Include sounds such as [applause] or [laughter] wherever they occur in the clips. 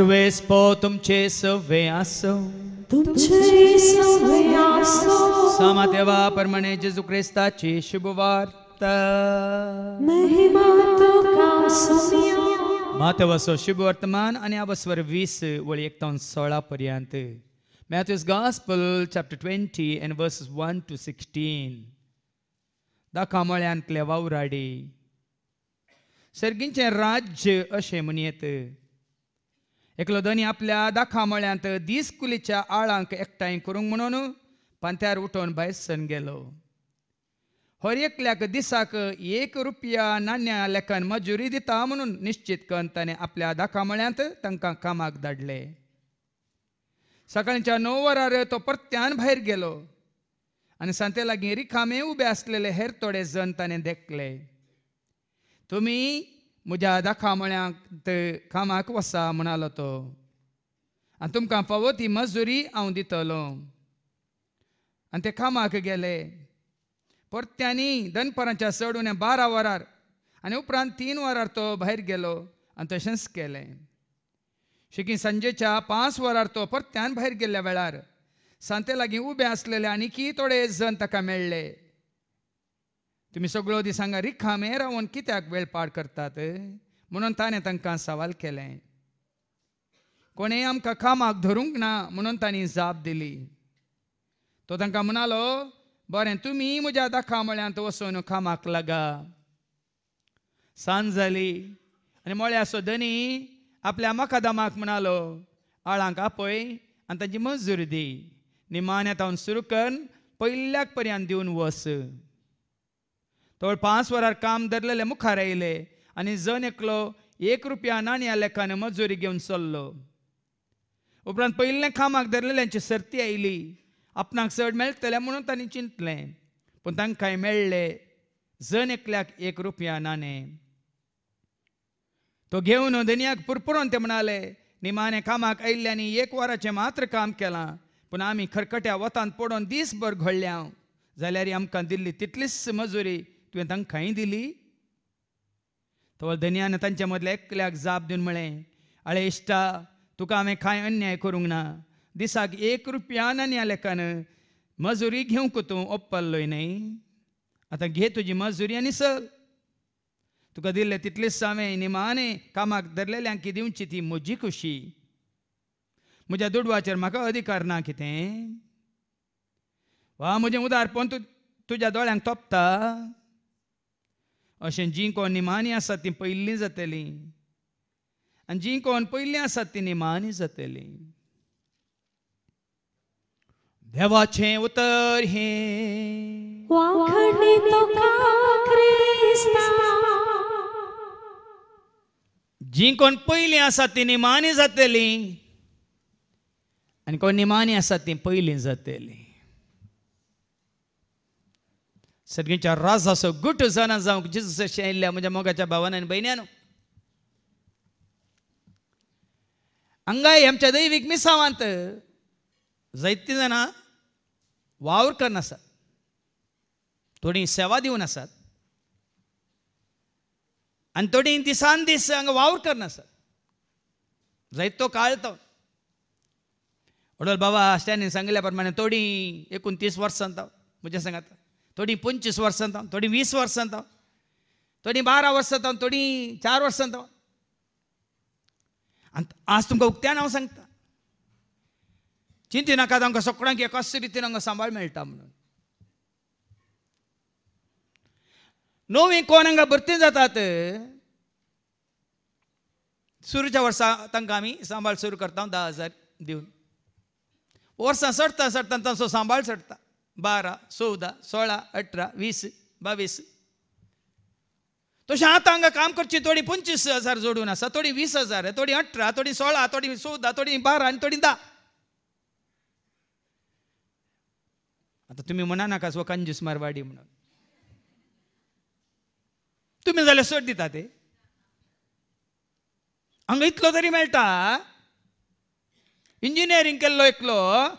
सर्वेस्पो तुमचे सव्वे आसव तुमचे सव्वे आसव सामा तेव्हा परमणे जेजू क्रिस्ताची शुभवार्ता महिमा तुका सोनिया सो शुभ वर्तमान आणि अवस्वर वीस वळी एकतावन सोळा पर्यंत Matthew's gospel chapter twenty and verses one to sixteen दा कामळ्यान राडी सर्गींचे राज्य अशें म्हणयेत एकलो धनी आपल्या दाखामळ्यांत कुलीच्या आळांक एकठांय करूंक म्हणून पांथ्यार उठोवन भायर सन गेलो हर एकल्याक दिसाक एक रुपया नाण्या लेखान मजुरी दिता म्हणून निश्चित करून ताणें आपल्या दाखामळ्यांत तांकां कामाक धाडले सकाळच्या णव वरार तो परत्यान भायर गेलो आनी सांते लागीं रिखामे उबे आसलेले हेर थोडे जण ताणें देखले तुम्ही म्हज्या आदा ते कामाक वसा म्हणालो तो आनी तुमकां पावो ती मजुरी हांव दितलो आनी ते कामाक गेले परत्यांनी दनपरांच्या चड उण्या बारा वरार आनी उपरांत तीन वरार तो भायर गेलो आनी तशेंच केलें शिकी संजेच्या पांच वरार तो परत्यान भायर गेल्ल्या वेळार सांते लागीं उबे आसलेले आनीकय थोडे जण ताका मेळ्ळे तुम्ही सगळो दीस हांगा रिकामे रावन कित्याक वेळ पाड करतात म्हणून ताणें तांकां सवाल केलें कोणी आमकां कामाक धरूंक ना म्हणून तांणी जाप दिली तो तांकां म्हणालो बरें तुमी म्हज्या मळ्यांत वचून कामाक लागा सांज जाली आनी मळ्या सोदनी आपल्या मकादमाक म्हणालो आळांक आपय आनी तांची मजुरी दी निमान तावन सुरू कर पयल्याक पर्यंत दिवन वस पांच वरार काम धरलेले मुखार आयले आनी जण एकलो एक रुपया नाणी लेखान मजुरी घेवन चल्लो उपरांत पहिले कामाक धरलेल्यांची सर्ती आयली आपणाक चड मेळटलें म्हणून तांणी चिंतलें पूण तांकांय मेळ्ळें जण एकल्याक एक रुपया नाणें तो घेवन दनियाक पुरपुरोन ते म्हणाले निमाणे कामाक आयिल्ल्यांनी एक वराचें मात्र काम केलां पूण आमी खरकट्या वतान पडून दीसभर घडल्या जाल्यार आमकां दिल्ली तितलीच मजुरी तुवें तांकां खंय दिली तो धन्यान तांच्या मदल्या एकल्याक जाप दिवन म्हळें आळे इश्टा तुका हांवें कांय अन्याय करूंक ना दिसाक एक रुपया आनी ह्या लेखान मजुरी घेवंक तूं ओप्पल्लोय न्हय आतां घे तुजी मजुरी आनी चल तुका दिल्लें तितलेंच हांवें निमाणे कामाक धरलेल्यांक दिवची ती म्हजी खुशी म्हज्या दुडवाचेर म्हाका अधिकार ना कितें वा म्हजें पळोवन तूं तुज्या दोळ्यांक तोपता अशें जीं कोण निमानी आसात तीं पयलीं जातलीं आनी जीं कोण पयलीं आसात तीं निमानी जातलीं देवाचे उतर हे जीं कोण पयलीं आसात तीं निमानी जातलीं आनी कोण निमानी आसात तीं पयलीं जातलीं सगळींच्या रास असो गुट सण जावंक जिजूस शेणिल्ल्या म्हज्या मोगाच्या भावान आणि बहिण्यानो हंगाय आमच्या दैवीक मिसावांत जायतीं जाणां वावर करन आसात थोडीं सेवा दिवन आसात आनी थोडी दिसान दीस हांगा वावर करन आसात जायतो काळ तो अडोल बाबा आश्ट्यानी सांगल्या प्रमाणे थोडीं एकोणतीस वर्सां जाता म्हज्या सांगात थोडी पंचवीस वर्सां थावन थोडी वीस वर्सां थोडी बारा वर्सां थावन थोडी चार वर्सां थावन आनी आज तुमकां उक्त्यान हांव सांगता चिंती नाका तांकां सगळ्यांक एकाच रितीन हांगा सांबाळ मेळटा म्हणून नवी कोण हांगा भरती जातात सुरूच्या वर्सा तांकां आमी सांबाळ सुरू करता धा हजार दिवन वर्सां सरता सरता तांचो सांबाळ सरता बारा चौदा सोळा अठरा वीस बावीस तशी आतां हांगा काम करची थोडी पंचवीस हजार जोडून आसा थोडी वीस हजार थोडी अठरा थोडी सोळा थोडी चौदा थोडी बारा आनी थोडी धा आतां तुमी म्हणा नाका सो कंजूस वाडी म्हणून तुमी जाल्यार सोड दिता ते हांगा इतलो तरी मेळटा इंजिनियरींग केल्लो एकलो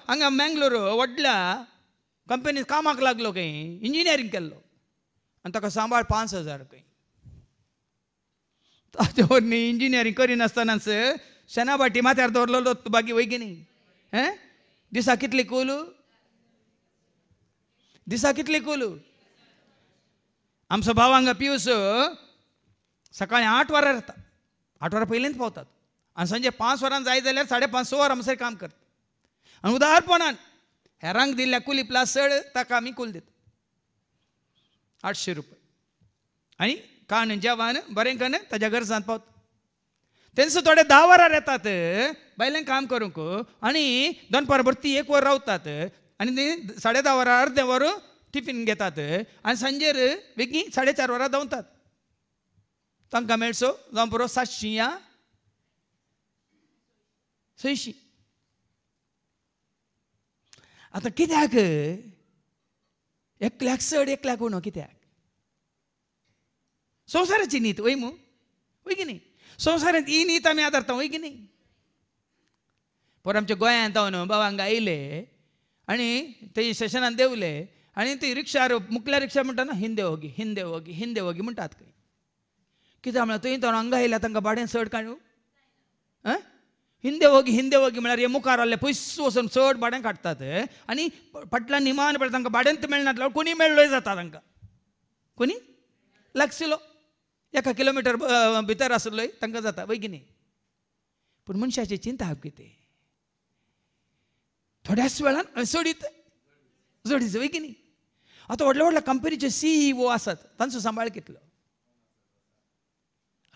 हांगा मँगलोर व्हडल्या कंपनीत कामाक लागलो काही इंजिनियरींग केल्लो आनी ताका सांबाळ पांच हजार काही ताचे वरणी इंजिनियरींग करिनासतनाच शेनाबाटी माथ्यार दवरलेलो बाकी वय की न्ही दिसा कितली कोलू दिसा कितली कोलू आमचो भाव हांगा पियूस सकाळीं आठ वरार येता आठ वरां पयलींच पावतात आनी सांजे पांच वरां जाय जाल्यार साडे पांच स वरां सर काम करता आनी हेरांक दिल्ल्या कुलिपला चड ताका आमी कूल दिता आठशे रुपया आनी कान जेवण बरें कन ताज्या सांत पावता तेंचो थोडे धा वरार येतात बैलांक काम करूंक आनी दनपार भर एक वर रावतात आनी साडे धा वरार अर्दे वर टिफीन घेतात आनी सांजेर बेगीन साडे चार वरां धांवतात तांकां मेळचो जावं बरो सातशीं या सयशीं आतां कित्याक एकल्याक चड एकल्याक उणो कित्याक संवसाराची न्हीत वय मू वय की न्ही संवसारांत ही न्हीत आमी आदारता वय की न्ही पर आमच्या गोंयांत जावन बाबा हांगा आयले आनी थंय सेशनान देवले आनी ती रिक्षार मुकल्या रिक्षा म्हणटा ना हिंदे होगी हिंदे होगी हिंदे होगी म्हणटात खंय कित्याक म्हणल्यार थंय तो हांगा आयल्या तांकां भाडें चड काडूं आं हिंदे हिंदे ಹೋಗಿ ಹಿಂದೆ ಹೋಗಿ मुखार आले पयस वचून चड भाड्यांक काडटात आणि ಪಟ್ಲ निमान ಬೆಳೆ तांकां भाड्यांत मेळनातलो कोणी मेळ्ळो जाता तांकां कोणी लागसिलो एका किलोमिटर भितर आसलोय तांकां जाता वय पूण मनशाची चिंता हा कितें थोड्याच वेळान सोडीत जोडीत वय न्ही आतां व्हडल्या व्हडल्या कंपनीचे सीईओ आसात तांचो सांबाळ कितलो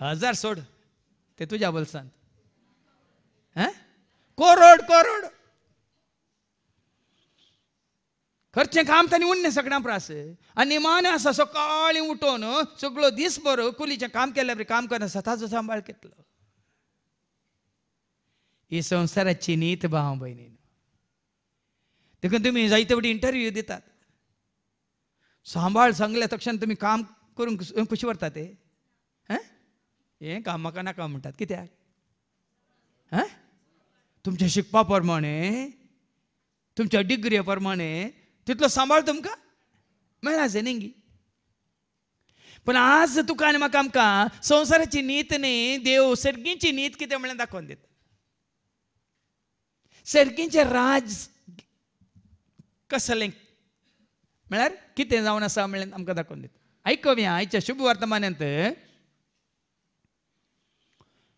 हजार सोड ते तुज्या बोल्सांत कोरोड कोरोड घरचे काम त्यांनी उन्ने सगळ्यां प्रास आनी मान असा सकाळीं उठून सगळो दीस बरो कुलीचें काम केल्या काम करना स्वतःचा सांभाळ केतलो ही संसाराची नीत भाव बहिणी देखून तुम्ही जायते वटी इंटरव्यू देतात सांभाळ सांगल्या तक्षण तुम्ही काम करून कशी व्हरता ते हें काम म्हाका नाका म्हणटात कित्याक हां तुमच्या शिकपा प्रमाणे तुमच्या डिग्री प्रमाणे तितलो सांबाळ तुमकां जे नेंगी पण आज तुका आनी म्हाका आमकां संवसाराची नीत न्ही देव सर्गींची नीत कितें म्हणल्यार दाखोवन दिता सर्गींचें राज कसलें म्हळ्यार कितें जावन आसा म्हणल्यार आमकां दाखोवन दिता आयकव्या आयच्या शुभ वर्तमानांत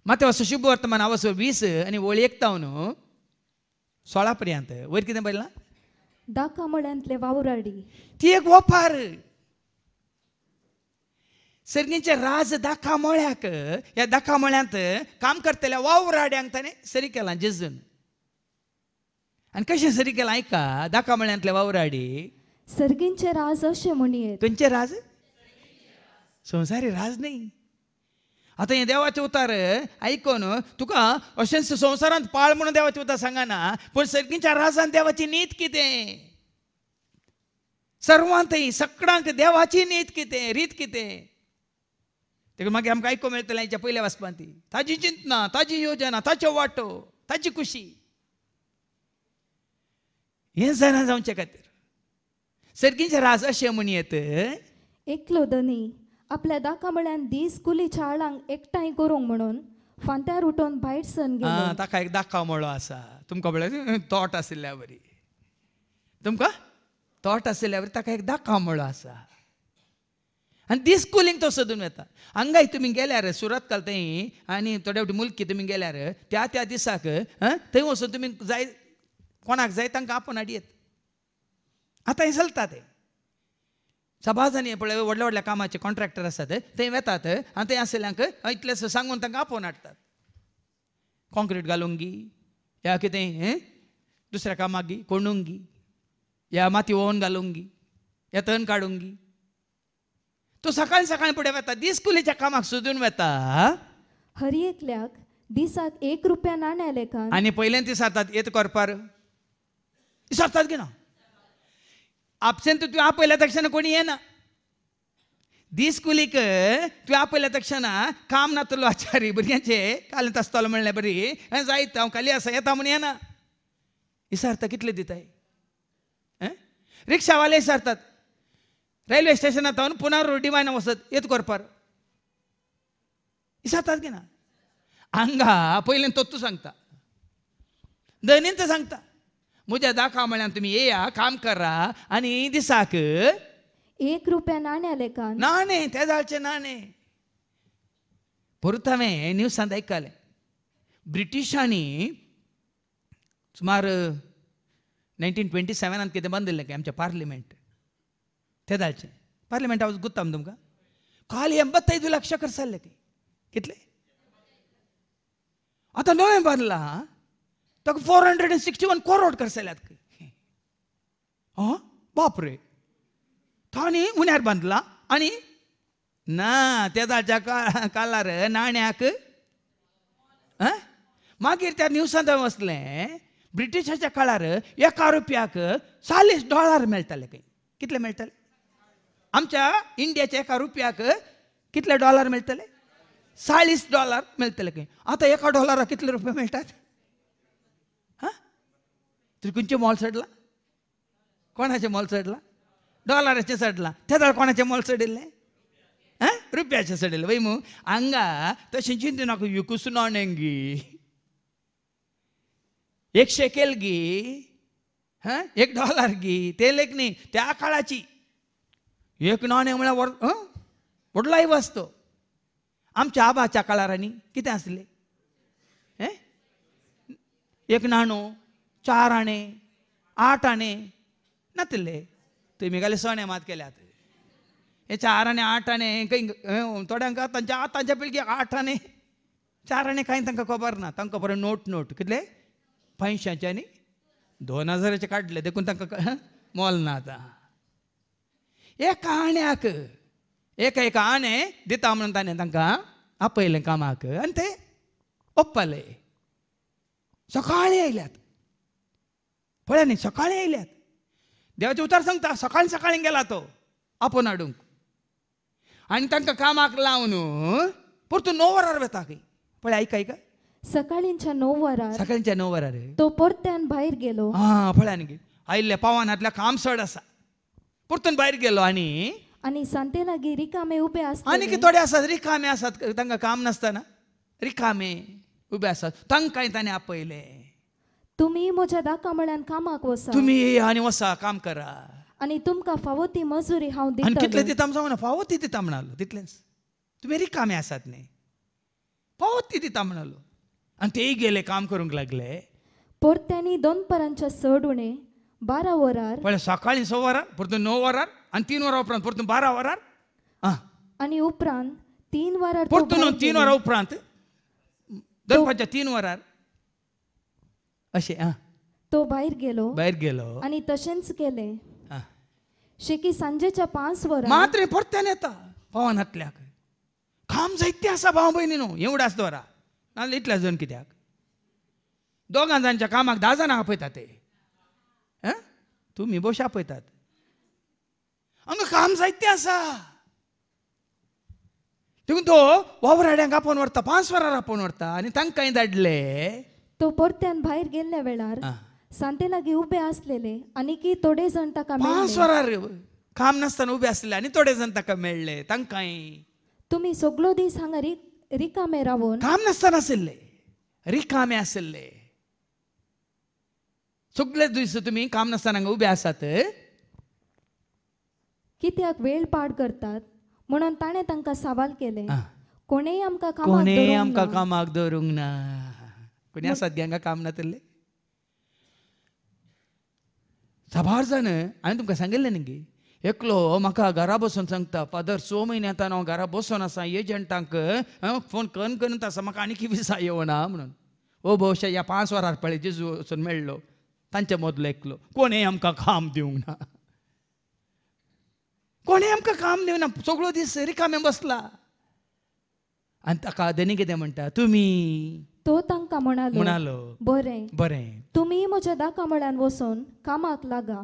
ಮತ್ತು ಸುಶುಭ वर्तमान ಅವಸ वीस आणि ओळ एकतावन सोळा पर्यंत वयर कितें बरयलां दाका मळ्यांतले वावुराडी ती एक ओपार सर्गेचे राज दाखा मळ्याक ह्या दाखा मळ्यांत काम करतल्या वावुराड्यांक ताणें सरी केलां जेजून आनी कशें सरी केलां आयका दाखा मळ्यांतले वावुराडी सर्गेंचे राज अशें म्हणये खंयचे राज संवसारी राज न्ही आतां हें देवाचे उतार आयकून तुका अशेंच संवसारांत पाळ म्हणून देवाचे उतार सांगना पूण सगळींच्या राजांत देवाची न्हीद कितें सर्वांतय सगळ्यांक देवाची नीत कितें रीत कितें तेका मागीर आमकां आयकूंक मेळटलें हेच्या पयल्या वाचपान ती ताजी चिंतना ताजी योजना ताच्यो वाटो ताची खुशी हें जाणा जावचे खातीर राज अशें म्हण येत एकलो धनी आपल्या दाका म्हळ्यान दीस कुली छाळांक एकठांय करूंक म्हणून फांत्यार उठोन भायर सन गेलो ताका एक दाखा मळो आसा तुमकां म्हळ्यार तोट आशिल्ल्या वरी तुमकां तोट आशिल्ल्या वरी ताका एक दाखा मळो आसा आनी दीस कुलींग तो सोदून येता हांगाय तुमी गेल्यार सुरत काल थंय आनी थोडे फावटी मुल्की तुमी गेल्यार त्या त्या दिसाक थंय वचून तुमी जाय कोणाक जाय तांकां आपोवन हाडयेत आतां हें चलता तें सभासनी पळय व्हडल्या व्हडल्या कामाचे कॉन्ट्रॅक्टर आसात ते वेतात आनी ते आसल्यांक इतलें सांगून तांकां आपोवन हाडटात कॉन्क्रीट घालूंक गी या कितें दुसऱ्या कामाक गी कोंडूंक गी या माती ओवन घालूंक गी या तण काडूंक गी तो सकाळी सकाळी फुडें वेता कुलीच्या कामाक सोदून वेता हरी एकल्याक दिसाक एक रुपया नाणें लेखा आनी येत करपार सरतात गे ना आपशेंत तू आपल्या तक्ष येणारकुलीक तू आपल्या तक्षणा काम ना तुला आचार्य भुरग्यांचे यांचे काल तर म्हणले बरी जायत येता म्हणून कितले किले दित रिक्षावाले विचारतात रेल्वे स्टेशन थांबून पुन्हा रोडी मायना वसत येत करतात की ना हंगा तो तू सांगता दैनंद सांगता मुजदा कामाळ्यान तुम्ही येया काम करा आणि दिसाक एक रुपया नाणे का नाणे त्या जाळचे नाणे परत हांवें न्यूजांत आयकलें ब्रिटिशांनी सुमार नायन्टीन ट्वेंटी सेवनान कितें बंद काय आमचें पार्लिमेंट ते जालचें पार्लिमेंटा वचून गुत्ता तुमकां काल ಖಾಲಿ ಎಂಬತ್ತೈದು ಲಕ್ಷ ಖರ್ಚಲ್ಲಕ್ಕೆ ಕಿತ್ಲೆ आतां ನೋವೇ ಬರಲ್ಲ तो four hundred and sixty one crore कर हाँ बाप रे थानी उन्यार बांधला आणि ना तेदाच्या का कालार नाण्याक मागीर त्या न्यूसान वसलें ब्रिटिशाच्या काळार एका रुपयाक चाळीस डॉलर मेळटाले खंय कितले मेळटले आमच्या इंडियाच्या एका रुपयाक कितले डॉलर मेळटले चाळीस डॉलर मेळटले खंय आतां एका डॉलराक कितले रुपये मेळटात तुझी मॉल सडला कोणाच्या मॉल सडला डॉलराच्या सडला त्या कोणाच्या मॉल सडिल्ले रुपयाचे सडले वै मू हांगा तशें चिंत नाका विकूच नोणेंगी एक शेकेल गी हां एक डॉलर गी ते लेख न्ही त्या काळाची एक नोणे म्हळ्यार वर व्हडलोय आमच्या आबाच्या काळारांनी कितें आसलें एक नाणो चार आणे आठ आणे नातले तुमी गेले सण मात केल्यात हे चार आणे आठ आणे थोड्यांक तांच्या आतांच्या पिळगी आठ आणे चार आणे कांय तांकां खबर ना तांकां बरें नोट नोट कितले पांयशांचे आनी दोन हजाराचे काडले देखून तांकां मोल ना आतां एका आण्याक एका एका आणे दिता म्हणून ताणें तांकां आपयलें कामाक आनी ते ओप्पले सकाळीं आयल्यात पळ्याने सकाळी येयल्यात देवाचे उतार सांगता सकाळी सकाळी गेला तो आपण हाडूंक आणि तांकां कामाक लावून परतून नऊ वरार वेता पळय ऐका ऐका सकाळींच्या नऊ वरार सकाळींच्या णव वरार तो परत्यान भायर गेलो हा पळ्यान गे आयिल्ल्या पावान काम चड असा परतून भायर गेलो आणि आणि सांते लागी रिकामे उभे असतात आणि थोडे असतात रिकामे असतात तांकां काम नसताना रिकामे उभे असतात तांकां ताणें आपयलें तुम्ही दाका कमळान कामाक वसा तुम्ही आणि वसा काम करा आणि तुमका फावो ती मजुरी हांव आणि कितले दिता सांगू ना फावो ती दिता म्हणालो तितलेंच तुम्ही रिकामे आसात न्ही फावो ती दिता म्हणालो आणि ते गेले काम करूंक लागले पोरत्यांनी दोन परांच्या चड उणे बारा वरार पण सकाळी स वरार परतून णव वरार आणि तीन वरां उपरांत परतून बारा वरार आं आणि उपरांत तीन वरार परतून तीन वरां उपरांत दनपारच्या तीन वरार असे तो बाहेर गेलो बाहेर गेलो आणि तशेंच केले शेकी सांजेच्या पांच वर मात्र परत्यान येता हटल्या काम जायते आसा भाऊ बहिणी न्हू एवढाच दवरा नाजाल्यार इतल्याच जण कित्याक दोगां जाणच्या कामाक धा जाणां आपयता ते हं तुमी आपयतात हांगा काम जायते आसा देखून तो वावराड्यांक आपोवन व्हरता पांच वरार आपोवन व्हरता आनी तांकां कांय धाडले तो परत्यान भायर गेल्ल्या वेळार सांतेलागी उभे असलेले आणि की थोडे जण ताका पांच काम नसताना उभे असलेले आणि थोडे जण ताका मेळले तांकांय तुम्ही सगळो दिस हांगा रिकामे रावून काम नसताना असले रिकामे असले सगळे दिस तुम्ही काम नसताना हांगा उबे आसात कित्याक वेळ पाड करतात म्हणून ताणें तांकां सवाल केले कोणी आमकां कोणेय आमकां कामाक दवरूंक ना ना కామనా తల్లి जाण हांवें तुमकां सांगिल्लें न्ही गे एकलो म्हाका घरा बसून सांगता फादर स येता हांव घरा बसून आसा एजंटांक फोन करून करून आसा म्हाका आनी विसा येवना म्हणून ओ भोवशा ह्या पांच वरार पळय जेजू वचून मेळ्ळो तांचे मदलो एकलो कोणे आमकां काम दिवंक ना कोणे आमकां काम दिवंक ना सगळो दीस रिकामें बसला आनी ताका देणी कितें म्हणटा तुमी तो तांकां म्हणालो म्हणालो बरें बरें तुमी म्हज्या दाका मळान वचून कामाक लागा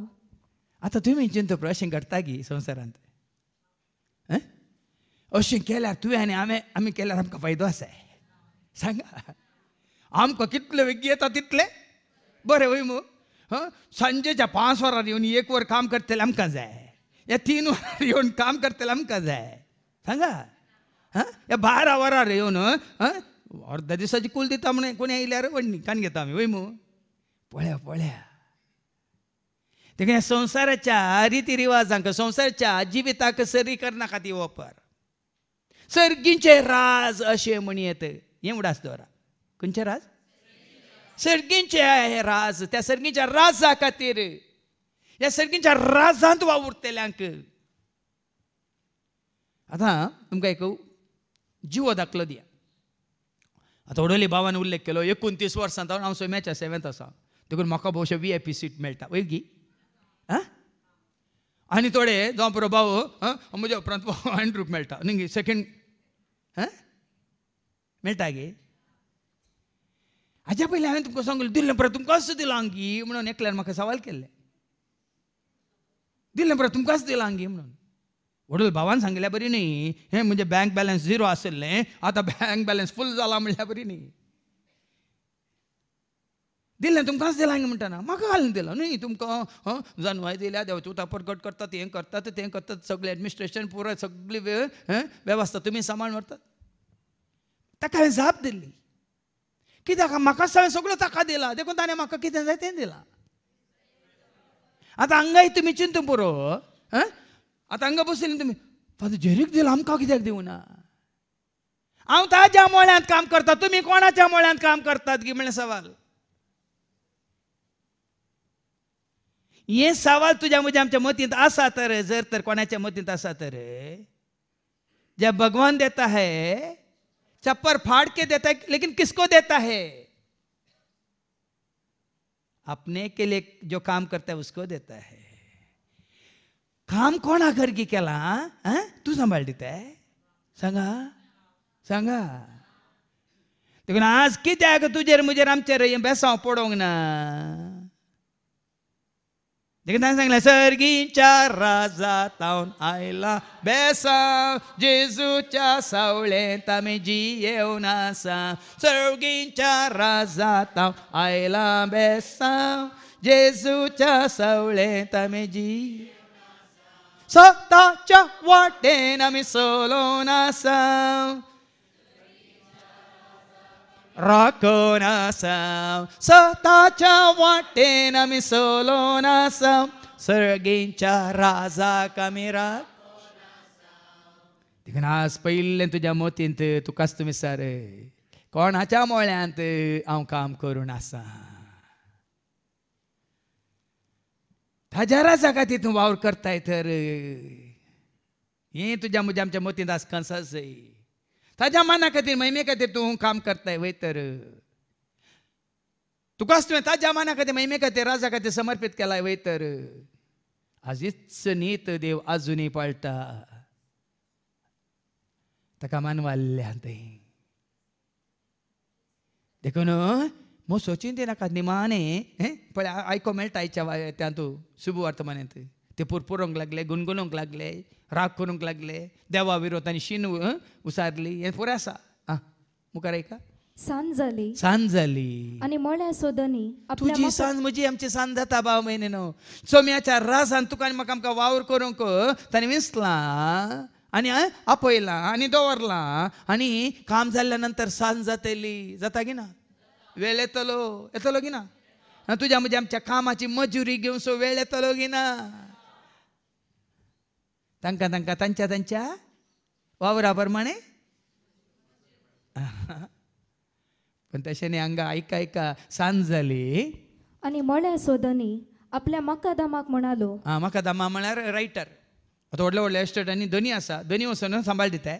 आतां तुमी पळय प्रश्न करता की संवसारांत अशें केल्यार तुवें आनी हांवें आमी केल्यार आमकां फायदो आसा सांगा आमकां कितले वेग येता तितले बरें वय मू सांजेच्या पांच वरार येवन एक वर काम करतले आमकां जाय या तीन वरार येवन काम करतले आमकां जाय सांगा हां या बारा वरार येवन अर्ध्या दिसाची कूल दिता म्हणे कोणी आयल्यार वडणी कान घेता आमी वय मग पळया पळ्या देखील संवसाराच्या रिती रिवाजांक संवसाराच्या जिविताक सरी करनाका ती वापर सर्गींचे राज अशें म्हणी येत हें उडास दवरा खंयचे राज सर्गींचे हे राज त्या सर्गींच्या राजा खातीर ह्या सर्गींच्या राजांत वावुरतल्यांक आतां तुमकां एक जिवो दाखलो दिया आतां व्हडोली भावान उल्लेख केलो एकोणतीस वर्सांत हांव सैम्याच्या सेवेंत आसा देखून म्हाका भोवशे वी आय पी सीट मेळटा वय गी आं आनी थोडे जावं भाव म्हज्या उपरांत हंड्रेड [laughs] मेळटा न्ही सेकेंड आं मेळटा गे हाज्या पयलीं हांवें तुमकां सांगलें दिल्लें परत तुमकां असो दिलां हांगी म्हणून एकल्यान म्हाका सवाल केल्ले दिल्लें परत तुमकांच दिलां हांगी म्हणून वडील भावान सांगल्या बरी न्ही हे म्हणजे बँक बॅलन्स झिरो आशिल्लें आता बँक बॅलन्स फुल जाला म्हणल्यार बरी न्ही दिलें तुमकांच दिलां हांवें म्हणटाना म्हाका घालून दिलां न्ही तुमकां जनवाय दिल्या देवाची परगट करतात हें करतात तें करतात सगळें एडमिनिस्ट्रेशन पुरो सगळी वेळ वेवस्था तुमी सामान व्हरतात ताका हांवें जाप दिल्ली कित्याक म्हाका हांवें सगळो ताका दिला देखून ताणें म्हाका कितें जाय तें दिलां आतां हांगाय तुमी चिंतून पुरो आता हांगा बसलेली तुमी फादर झेरीक दिला आमकां कित्याक ना हांव ताज्या मोळ्यांत काम करता तुमी कोणाच्या मोळ्यांत काम करतात की म्हणले सवाल हे सवाल तुझ्या म्हज्या आमच्या मतींत आसा तर जर तर कोणाच्या मतींत आसा तर जे भगवान देता है चप्पर फाड़ के देता है लेकिन किसको देता है अपने के लिए जो काम करता है उसको देता है kam kona kergi kela, tuh sambal di teh, sanga, sanga, tuh kena aski teh ke tujer mujer am cere yang besong porong na, tuh kena sang leser gi cara taun aila, besa. jesu ca saule tamai ji eu nasa, ser taun aila besa. Jesus, Jesus, Jesus, Jesus, स्वतःच्या वाटेन मी solo नसा राखो स्वतःच्या वाटेन मी solo नसा सर्गींच्या राजा कमी आज पहिले तुझ्या मोतींत तुकाच तुम्ही सारे कोणाच्या मोळ्यांत हांव काम करून आसा हजारा जागा तिथून वावर करताय तर ये तुझ्या मुझे आमच्या मोतीदास कणसास ताज्या मना खातीर महिमे खातीर तू काम करताय वय तर तुकाच तुवें ताज्या मना खातीर महिमे खातीर राजा खातीर समर्पित केलाय वय तर आजीच नीत देव आजुनी पाळटा ताका मानवाल्ल्यान देखून 뭐 소친데 나가 पण 에? 빨리 मेळटा आयच्या 이차와 त्यांतू शुभवार्थ म्हणे ते पुरपुरोंक लागले गुणगुणोंक लागले राग करूंक लागले देवा विरोधांनी शिन उसारली हे पुरे असा मुखार आयका सांज जाली सांज झाली आणि मळ्या सोदनी तुजी सांज म्हजी आमची सांज जाता बाव म्हयने न्हू चोम्याच्या रासान तुका आनी म्हाका आमकां वावर करूंक ताणें विसला आणि आपयलां आणि दोवरला आणि काम जाल्ल्या सांज जातली जाता की ना वेळ येतलो येतलो की ना तुझ्या म्हणजे आमच्या कामाची मजुरी घेऊन सो वेळ येतलो की ना तांकां तांकां तांच्या तांच्या वावरा प्रमाणे पण तशाने हांगा ऐका ऐका सांज जाली आणि म्हणे सोदनी आपल्या मकादामाक म्हणालो हा मकादामा म्हळ्यार रायटर आता व्हडल्या व्हडल्या एस्टेटांनी धनी आसा धनी वचून सांबाळ दिताय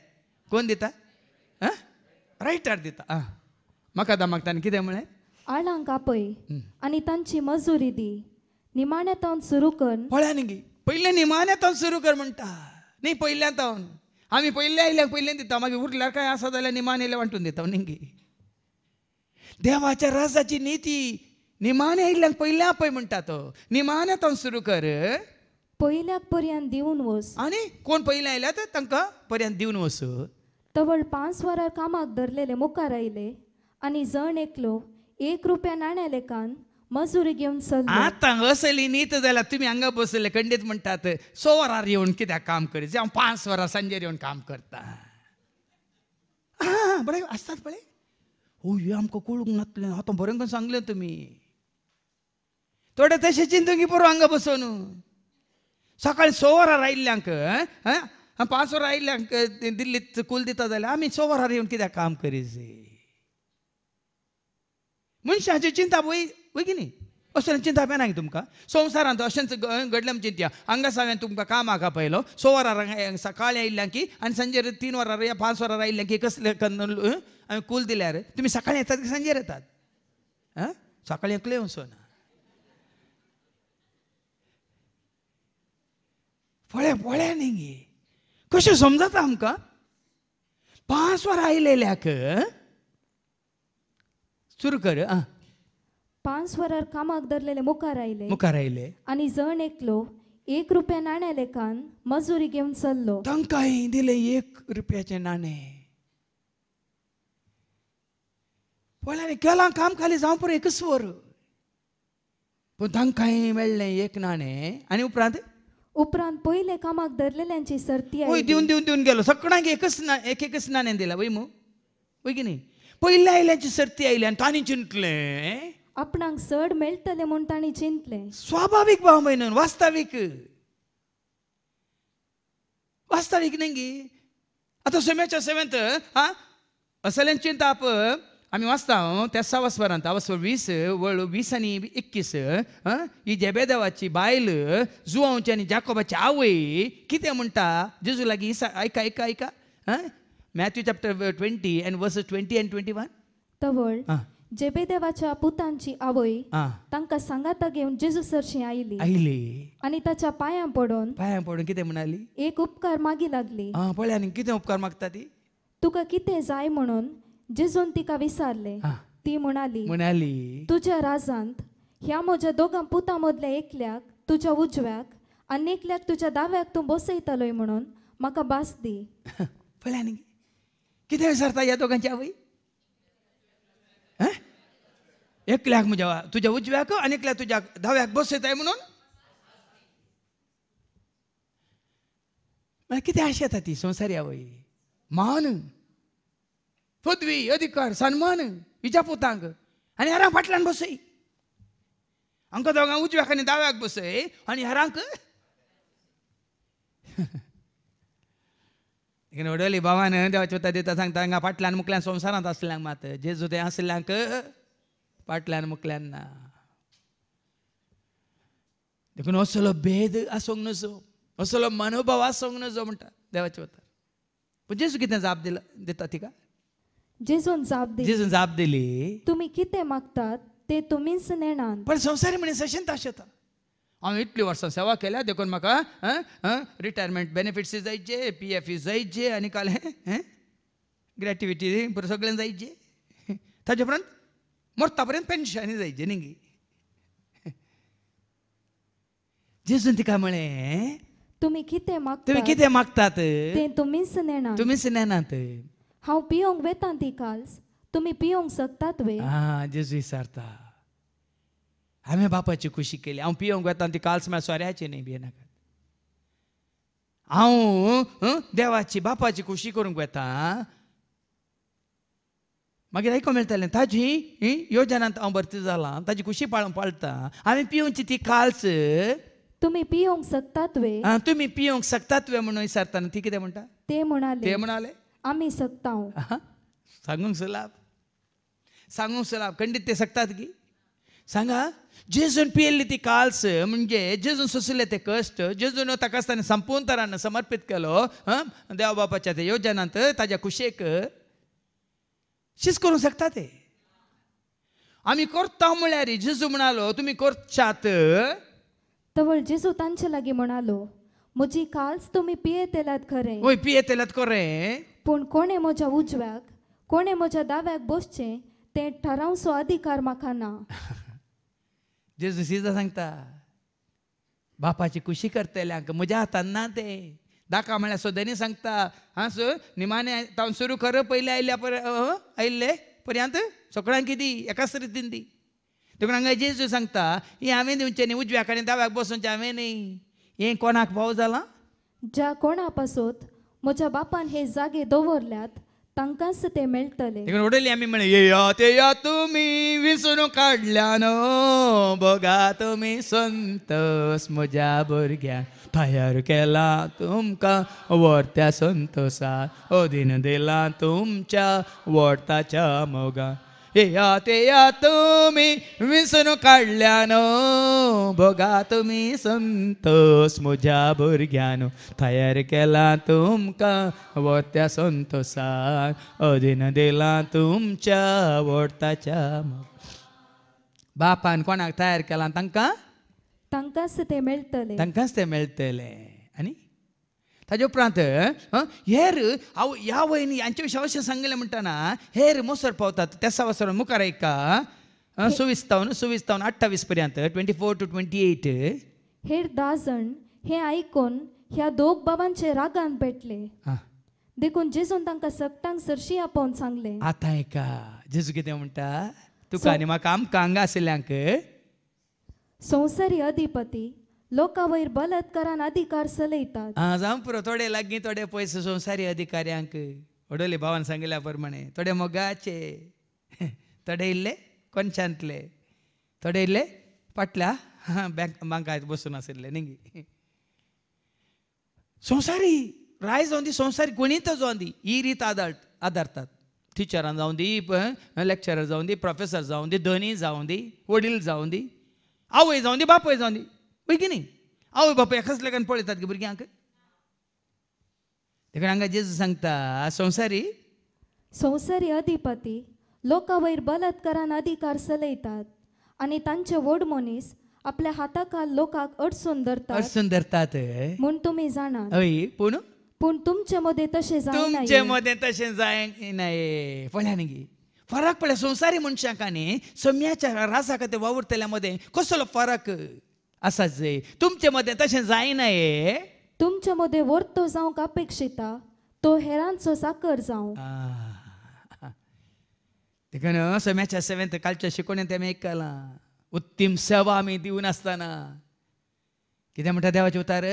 कोण दिता रायटर दिता आ म्हाका मागतान कितें म्हळें आळांक आपय आनी तांची मजुरी दी निमाण्या तावन सुरू कर पळया न्ही पयलें निमाण्या तावन सुरू कर म्हणटा न्ही पयल्या तावन आमी पहिले आयल्या पहिले दिता मागीर उरल्यार काय आसा जाल्यार निमान येयल्या वांटून दिता न्ही देवाच्या रसाची नीती निमाने आयिल्ल्याक पयल्या आपय म्हणटा तो निमाण्या तावन सुरू कर पयल्याक पर्यंत दिवन वस आनी कोण पयले आयल्यात तांकां पर्यंत दिवन वच तवळ पांच वरां कामाक धरलेले मुखार आयले आणि जण एकलो एक रुपया नाण्या लेकान मजुरी घेऊन चल आता असली नीत जाल्यार तुम्ही हांगा बसले खंडीत म्हणतात सोवरार येऊन येवन काम करीत जावं पांच वरां सांजेर येवन काम करता हा बरे आसतात पळय ओ हे आमकां कळूंक नासलें आतां बरें करून सांगलें तुमी थोडे तशें चिंतूंकी पुरो हांगा बसोन सकाळीं स वरार आयिल्ल्यांक पांच वरां आयिल्ल्यांक दिल्लीत कुल दिता जाल्यार आमी सोवरार वरार येवन काम करीत मनशाची चिंता वय वय की न्ही अशें चिंता पेनाय तुमकां संवसारांत अशेंच घडलें म्हणजे चिंत्या हांगा हांवें तुमकां कामाक आपयलो स वरां सकाळीं आयिल्ल्यां की आनी सांजेर तीन वरां या पांच वरां आयिल्ल्यां की कसले हांवें कूल दिल्यार तुमी सकाळीं येतात की सांजेर येतात आं सकाळीं एकले वस ना पळ्या पळ्या न्ही कशें समजता आमकां पांच वरां आयलेल्याक ಚುರುಕರು ಆ पांच वरार कामाक धरलेले मुखार आयले मुखार आयले आणि जण एकलो एक रुपया नाण्या लेखान मजुरी घेऊन चल्लो तंका दिले एक रुपयाचे नाणे रे केला काम खाली जावं पुरो एकच वर पूण तांकांय मेळ्ळें एक नाणे आणि उपरांत उपरांत पहिले कामाक धरलेल्यांची सर्ती देऊन देऊन देऊन दिवन गेलो सगळ्यांक एकच ना एक एकच नाणे दिला वैमू मू की न्ही पयले आयल्याची सर्ती आयली आणि तांणी चिंतले आपणाक सड मेळटलें म्हणून तांणी चिंतले स्वाभावीक भाव म्हयनून वास्तविक वास्तविक न्ही गी आतां सेवेंत हा असल्यान चिंता आप आमी वाचता हो? त्या सावस वरांत आवसवर वीस वळ वीस आणि एकवीस ही जेबेदेवाची बायल जुवांची आणि जाकोबाची आवय कितें म्हणटा जेजू लागी आयका आयका आयका Matthew chapter twenty and verse twenty and twenty one तवळ जेबेदेवाच्या पुतांची आवय तांकां सांगाता घेवन सरशी आयली आयली आनी ताच्या पांयां पडून पांयां पडून कितें म्हणाली एक उपकार मागी लागली पळय आनी कितें उपकार मागता ती तुका कितें जाय म्हणून जेजून तिका विचारले ती म्हणाली म्हणाली तुज्या राजांत ह्या म्हज्या दोगां पुतां मदल्या एकल्याक तुज्या उजव्याक आनी एकल्याक तुज्या दाव्याक तूं बसयतलोय म्हणून म्हाका बास दी [laughs] किती वेळ सरता या दोघांची आवई एकल्याक म्हणजे तुझ्या उजव्याक आणि एकल्या तुझ्या धाव्याक बस येत आहे म्हणून किती आशेत येतात ती संसारी आवई मान पदवी अधिकार सन्मान हिच्या पोतांक आणि हरांक फाटल्यान बसय आमकां दोगां उजव्याक आनी दाव्याक बसय आणि हरांक देखून भावान देवाच्या वता दिता सांगता हांगा फाटल्यान मुकल्यान संवसारांत आसल्यांक मात जेजू ते आसल्यांक फाटल्यान मुकल्यान ना देखून असलो भेद आसूंक नजो असलो मनोभाव आसूंक नजो म्हणटा देवाचे वतार पूण जेजू कितें जाप दिला दिता तिका जेजून जाप दिली जेजून जाप दिली तुम्ही कितें मागतात ते तुमीच नेणान पण संवसारी मनीस अशें ताशें हांव इतली वर्सां सेवा केल्या देखून म्हाका रिटायरमेंट बेनिफिट्स जायचे पी एफ e जायचे आनी कालें हें ग्रेटिविटी सगळें जायचे ताचे उपरांत मरता पर्यंत पेन्शनी जायचे न्ही जेजून तिका म्हळें तुमी कितें मागता तुमी कितें मागतात तें तुमीच नेणात तुमीच नेणात हांव पियोंक वेतां ती काल तुमी पियोंक शकतात वे जेजू विचारता आम्ही बापाची खुशी केली हांव पियोंक वेता ती काल म्हळ्यार सोऱ्याची न्ही भिनाकात हांव देवाची बापाची खुशी करूंक वेता मागीर आयकूंक मेळटालें ताजी योजनांत हांव भरती जालां ताजी खुशी पाळोवंक पाळटा हांवें पियोंची ती काल्स तुम्ही पियोंक सकतात वे आ, तुम्ही पियोंक सकतात वे म्हणून विचारताना ती कितें म्हणटा ते म्हणाले ते म्हणाले आम्ही सकता सांगूंक सलाब सांगूंक सलाब खंडीत ते सकतात की सांगा जेजून पियेल्ली ती काल्स म्हणजे जेजून सोसिल्ले ते कष्ट जेजून ताका आसतना संपून तरान समर्पित केलो देवा बापाच्या ते योजनांत ताज्या कुशेक शिस करू शकता ते आम्ही करता म्हळ्यार जेजू म्हणालो तुम्ही करशात तवळ जेजू तांचे लागीं म्हणालो म्हजी काल्स तुमी पियेतेलात खरें ओय पियेतेलात खरे पण कोणे म्हज्या उजव्याक कोणे म्हज्या दाव्याक बसचे ते ठरावसो अधिकार म्हाका ना [laughs] Jesus इजा सांगता बापाची खुशी करतल्यांक म्हज्या हातान ना ते दाखा म्हळ्यार सोदनी सांगता हां सो निमाणे तावन सुरू कर पयले आयल्या पर आयिल्ले पर्यंत सगळ्यांक किती एकाच रितीन दी तुका हांगा जेजू सांगता हे हांवें दिवचें न्ही उजव्या कडेन दाव्याक बसून हांवें न्ही हें कोणाक भाव जालां ज्या कोणा पासत म्हज्या बापान हे जागे दवरल्यात तांकांच ते मेळटले तिकडे उडयली आम्ही म्हणे येया तेया तुमी विसरून काढल्यान बघा तुम्ही संत म्हज्या भुरग्यांक फायर केला तुमकां व्हरत्या संतोसा अधीन दिला तुमच्या वोर्ताच्या मोगा हे या ते या तुम्ही विसरून काढल्यानं बघा तुम्ही संतोष मुझ्या भुरग्यान तयार केला तुमका व त्या संतोसान अधीन दिला तुमच्या वोटाच्या बापान कोणाक तयार केला तांकां तांकांच ते मेळटले तांकांच ते मेळटले आणि ताजे उपरांत हेर हांव ह्या वयनी यांच्या विशीं अशें सांगलें म्हणटना हेर मोसर पावतात त्या वसर मुखार ऐका सुविस्तावन सुविस्तावन अठ्ठावीस पर्यंत twenty four to twenty eight हेर धा जण हे आयकून ह्या दोग बाबांचे रागान पेटले देखून जेजून तांकां सकटांक सरशी आपोवन सांगले आतां एका जेजू कितें म्हणटा तुका आनी म्हाका आमकां हांगा आशिल्ल्यांक संवसारी अधिपती बलात्कारान ಬಲತ್ಕರನ ಅಧಿಕಾರ ಸಲೈತ जामपुरो थोडे लागीं थोडे पैसे संसारी अधिकाऱ्यांक ओडोले भावान सांगिल्ल्या प्रमाणे थोडे मोगाचे थोडे इल्ले कोनशांतले थोडे इल्ले पाटल्या बँक बांकायत बसून आशिल्ले न्ही संसारी राय जाऊन दी संसारी गणित जाऊन दी ही रीत आदार आदारतात टिचरां जाऊन दी लेक्चरर जाऊन दी प्रोफेसर जाऊन दी धनी जाऊन दी वडील जाऊन दी आवय जाऊन दी बापय जाऊन दी बेगिनींग आवय बापाय कसल्या कान पळयतात गे भुरग्यांक देखून हांगा जेजू सांगता संवसारी संवसारी अधिपती वयर बलात्कारान अधिकार चलयतात आणि तांचे व्हड मनीस आपल्या हाताखाल लोकांक अडसून धरतात अडसून धरतात म्हूण तुमी जाणा हय पूण पूण तुमचे मदे तशें तुमचे मध्ये तसे जाय नाही पळया न्ही फरक पळय संवसारी मनशांक आनी सम्याच्या रासा खातीर वावुरतल्या मदें कसलो फरक असाच आहे तुमचे मध्ये तसे जायना नाही तुमचे मदें वर्तो का अपेक्षिता तो हेरांचो साकर जावं सम्याच्या सेवेन सेवेंत कालच्या शिकवण्यात आमी एक उत्तम सेवा आमी देऊन असताना किती म्हणटा देवाचे उतार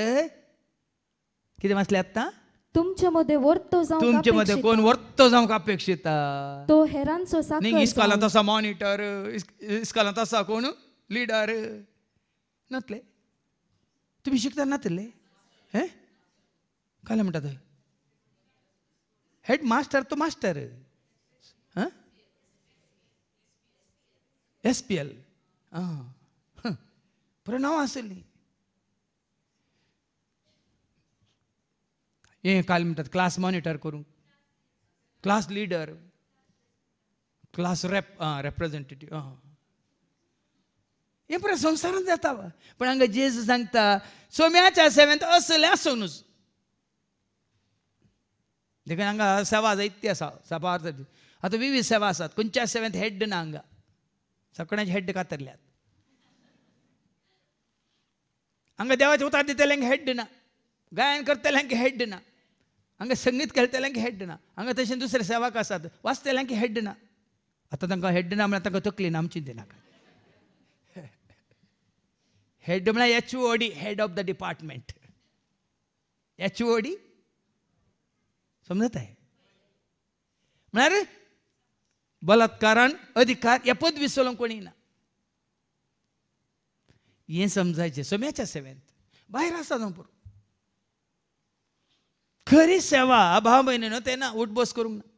कितें म्हटले आता तुमचे मध्ये वर्तो जाऊ तुमचे मध्ये कोण वर्तो का अपेक्षिता तो हेरांचो साकर नाही इस्कॉला तसा मॉनिटर इस्कॉला तसा कोण लीडर नातले तुम्ही शिकता नातले हे काय म्हणतात हेड मास्टर तो मास्टर हां एस पी एल हां नाव असेल हे काल म्हणतात क्लास मॉनिटर करू class leader class rep representative ఇప్పుడు సంసారం చేస్తావా पण హంగ జీసస్ सांगता సోమ్యా सेवेंत असले సోనుస్ देखून हांगा सेवा जायती आसा सभा आतां विविध सेवा आसात खंयच्या सेवेंत हेड ना हांगा सगळ्यांचे हेड कातरल्यात हांगा देवाचे उतार दितल्यांक हेड ना गायन करतल्यांक हेड ना हांगा संगीत खेळतल्यांक हेड ना हांगा तशें दुसरे सेवाक आसात वाचतल्यांक हेड ना आतां तांकां हेड ना म्हळ्यार तांकां तकली ना आमची दिनाका हेड म्हणा H O D head of the department H O D समजत आहे म्हणारे बलात्कारान अधिकार या पद विसरलो कोणी ना हे समजायचे सोम्याच्या सेवेंत भायर आसा जावं खरी सेवा भाव भयणीनो तेन्ना उठबोस करू ना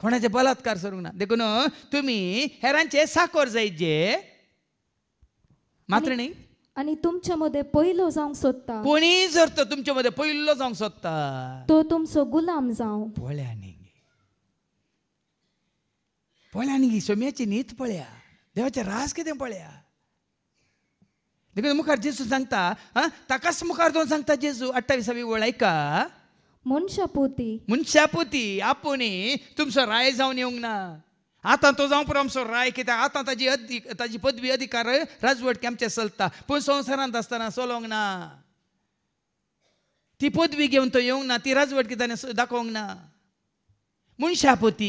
कोणाचे बलात्कार करूंक ना देखून तुम्ही हेरांचे साकोर जायचे मात्र न्ही आणि तुमच्या मध्ये पहिलो जावंक सोदता कोणी जर तो तुमच्या मध्ये पहिलो जावंक सोदता तो तुमचो गुलाम जाऊ पळ्याने पळ्याने पळ्या सोम्याची नीत पळया देवाचे रास कितें पळया मुखार जेजू सांगता हा ताकाच मुखार दोन सांगता जेजू अठ्ठावीसावी ओळ ऐका मनशापोती मनशापोती आपोणी तुमचो राय जावन येवंक ना आता तो जावं पुरो आमचो राय कित्याक आता ताजी अधिक ताजी पदवी अधिकार राजवट आमच्या चलता पूण संवसारांत असताना चलोंक ना ती पदवी घेऊन तो येवंक ना ती राजवट त्याने दाखोवंक ना मुनशापती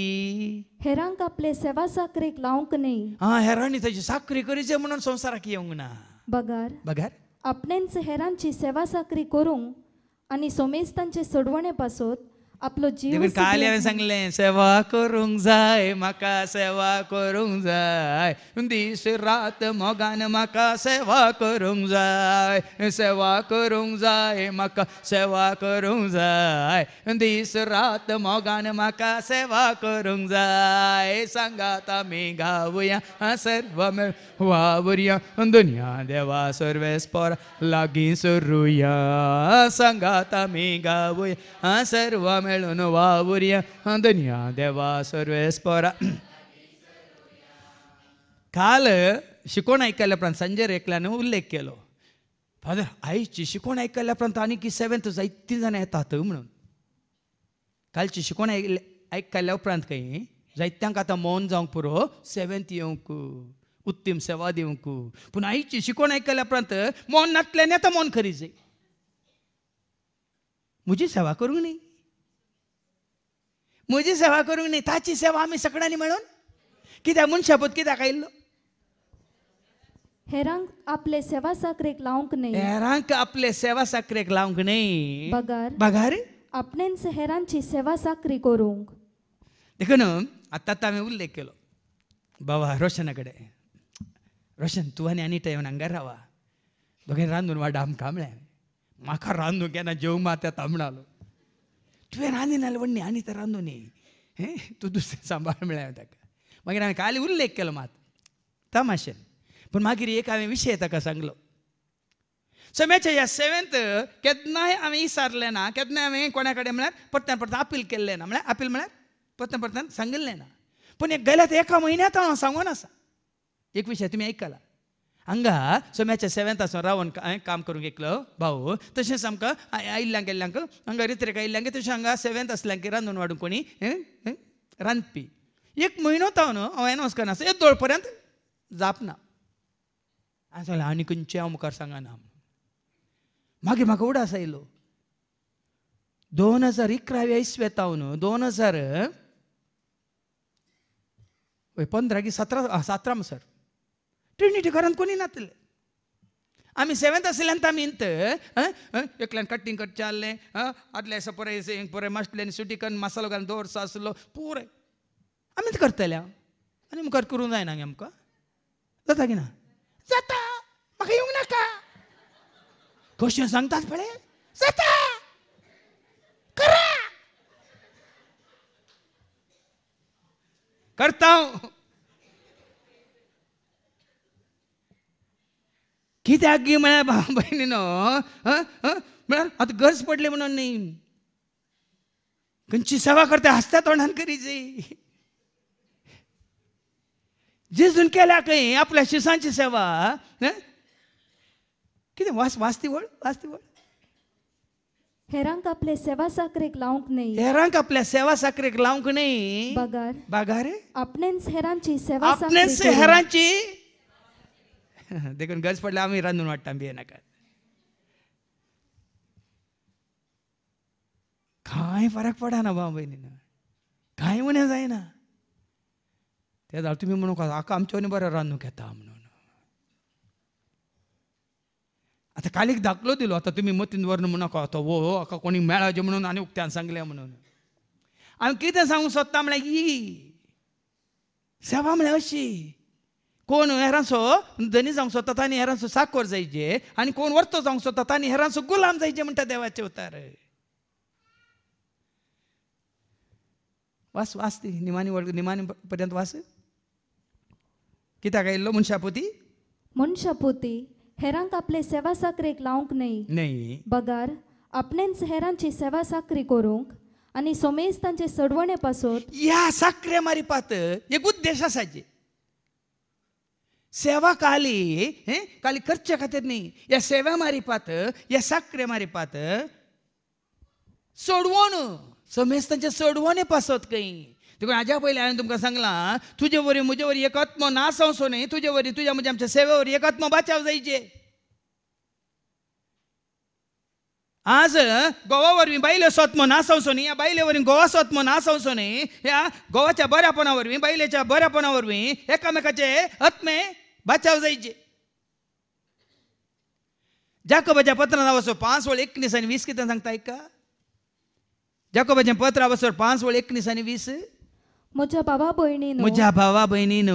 हेरांक आपले सेवा साखरेक लावंक न्ही हा हेरांनी ताजी साखरी करीचे म्हणून संवसाराक येवंक ना बगार बगार आपणेंच हेरांची सेवा साखरी करूंक आणि सोमेस्तांचे तांचे सोडवणे पासून आपलो जीव देखून काल हांवें सांगलें सेवा करूंक जाय म्हाका सेवा करूंक जाय दीस रात मोगान म्हाका सेवा करूंक जाय सेवा करूंक जाय म्हाका सेवा करूंक जाय दीस रात मोगान म्हाका सेवा करूंक जाय सांगात आमी गावया सर्व वावुरया दुनिया देवा सर्वेस पर लागीं सरुया सांगात आमी गावया सर्व मेळून वावुर्या दुनिया देवा सर्वेस स्पोरा काल शिकवण प्रांत संजय रेकल्यानं उल्लेख केलो फादर आईची शिकवण प्रांत आणि की सेवेंथ जाय तीन येतात म्हणून कालची शिकवण ऐकले ऐकल्या उपरांत काही जायत्यांक आता मौन जावंक पुरो सेवेंत येवंक उत्तीम सेवा दिवंक पूण आईची शिकवण ऐकल्या उपरांत मौन नातल्यान येता मौन जाई म्हजी सेवा करूंक न्ही म्हजी सेवा करूंक न्ही ताची सेवा आमी सगळ्यांनी म्हणून कित्याक म्हूण शपथ कित्याक आयिल्लो हेरांक आपले सेवा साखरेक लावंक न्ही हेरांक आपले सेवा साखरेक लावंक न्ही बगार बगार आपणेन हेरांची सेवा साखरी करूंक देखून आतां आतां हांवें उल्लेख केलो बाबा रोशना कडेन रोशन तूं आनी आनी येवन हांगार रावा दोगे रांदून वाडा आमकां म्हळें म्हाका रांदूंक येना जेवंक मात्या तांबडालो तुवें रांदीन आलवण्णी आनी तर रांदू न्ही हें तूं दुसरें सांबाळ मेळ्ळें ताका मागीर हांवें काली उल्लेख केलो मात तमाशेन पूण मागीर एक हांवें विशय ताका सांगलो समेच्या ह्या सेवेंत केन्नाय हांवें इसारलें ना केन्नाय हांवें कोणा कडेन म्हळ्यार परतें परतान अपील केल्लें ना म्हळ्यार आपील म्हळ्यार परत्यान परत्यान सांगिल्लें ना पूण एक गेल्या एका म्हयन्यांत हांव सांगून आसा एक विशय तुमी आयकला सो ಸೊಮ್ಯಾಚೆ ಸೆವೆಂತ್ ಆಸೋ ರಾವ್ हांवें काम करूंक एकलो भाऊ तशेंच आमकां आयिल्ल्यांक गेल्ल्यांक हांगा रित्रेका आयिल्ल्यांक तशें हांगा सेवेंथ आसल्यांक रांदून वाडून कोणी रांदपी एक म्हयनो न्हू हांव एनावन्स करना एक दोळ पर्यंत जापना हांवें सांगलें आनी खंयचें हांव मुखार सांगना मागीर म्हाका उडास आयलो दोन हजार इकराव्या न्हू दोन हजार पंदरा की सतरा सतरा मसर ट्रिनिटी घरांत कोणी नातले आमी सेवेंत आसले आनी आमी इंत एकल्यान कटींग कट चारलें आदल्या दिसा पुराय पुराय मास्टले आनी सुटी कन्न मसालो घालून दवरचो आसलो पुरे आमी तें करतले हांव आनी मुखार करूंक जायना गे आमकां जाता की ना जाता म्हाका येवंक नाका कशें सांगतात पळय जाता करता हांव कित्याक गी म्हळ्यार भाव भयणीनो म्हळ्यार आतां गरज पडली म्हणून न्ही खंयची सेवा करता हसता तोंडान करीची जेजून केल्या खंय आपल्या शिसांची सेवा कितें वास वास्ती वळ वास्ती वळ हेरांक आपले सेवा साखरेक लावंक नाही हेरांक आपल्या सेवा साखरेक लावंक नाही बागार बागारे आपणेच हेरांची सेवा आपणेच हेरांची [laughs] देखून गज पडला आम्ही रांदून वाडटा बी नाका कांय फरक पडना भाव भयणीनं कांय उणें जायना ते जाल्यार तुमी म्हणू हाका आमच्या वयल्यान बरं रांदूंक घेता म्हणून आतां कालीक दाखलो दिलो आतां तुमी मतीन व्हरून नका आता वो हो, हाका हो, कोणी मेळाजे म्हणून आनी उक्त्यान सांगले म्हणून आम्ही कितें सांगूंक सोदता म्हळ्यार ही सेवा म्हळ्यार अशी कोण हेरांसो धनी जावंक सोदता तांणी हेरांसो साकोर जायचे आनी कोण वर्तो जावंक सोदता तांणी हेरांसो गुलाम जायचे म्हणटा देवाचे उतार वास वास ती निमानी वळ निमानी पर्यंत वास कित्याक आयिल्लो मनशापोती मनशापोती हेरांक आपले सेवा साखरेक लावंक न्हय न्हय बगार आपणेच हेरांची सेवा साखरी करूंक आणि सोमेज तांचे सडवणे पासून या साखरे मारी पात एक उद्देश असायचे सेवा ಕಾಲಿ काली ಕಾಲಿ खातीर न्ही या सेवा मारी पात या साक्रे मारी पात सोडवण समेज तांचे सोडवणे पासत खंय देखून हाज्या पयलीं हांवें तुमकां सांगलां तुजे वरी म्हजे वरी एक ना नासवचो न्ही तुजे वरी तुज्या म्हजे आमच्या सेवे वरी एक आत्मो बाचाव जायचे आज गोवावरवी बायल्यो सोतमन आसवचो या बायले गोवा सोतमन आसवचो न्ही या गोवाच्या बऱ्यापणावरवी बैलेच्या बायलेच्या एकामेकाचे आत्मे बचाव जायचे जाकोबाच्या पत्रात वचो पाच वळ एकनीस आणि वीस किती सांगता का जाकोबाच्या पत्र वचोर पांच वळ एकनीस आणि वीस म्हज्या भावा भयणीन म्हज्या भावा भयणीन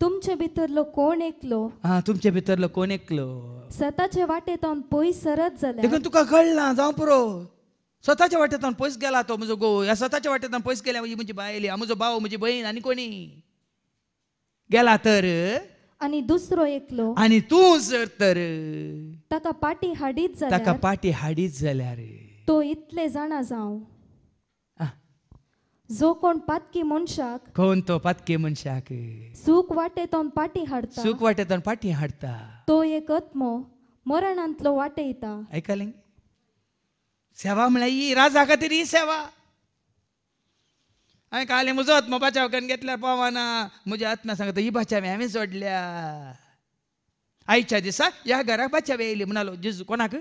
तुमचे भितरलो कोण एकलो हा तुमचे भितरलो कोण एकलो स्वतःचे वाटेतान पयस सरत जाल्यार देखून तुका कळना जावं पुरो स्वतःच्या वाटेतान पयस गेला तो म्हजो गो या स्वतःच्या वाटेतान पयस गेल्या म्हणजे म्हणजे बायली म्हजो भाव म्हजी बहीण आनी कोणी गेला तर आणि दुसरो एकलो आणि तू जर तर ताका पाटी हाडीत जाल्यार ताका पाटी हाडीत जाल्यार तो इतले जाणा जाऊ जो कोण पातकी मनशाक कोण तो पातकी मनशाक सुख वाटेतोन पाटी हाडता सुख वाटेतोन पाटी हाडता तो एक आत्मो मरणांतलो वाटयता ऐकले सेवा म्हळ्यार ही राजा खातीर ही सेवा हांवें काल म्हजो आत्मो बचाव करून घेतल्यार पावना म्हज्या आत्म्या सांगता ही बाचावी हांवें सोडल्या आयच्या दिसा ह्या घराक बाचावी येयली म्हणालो जेजू कोणाक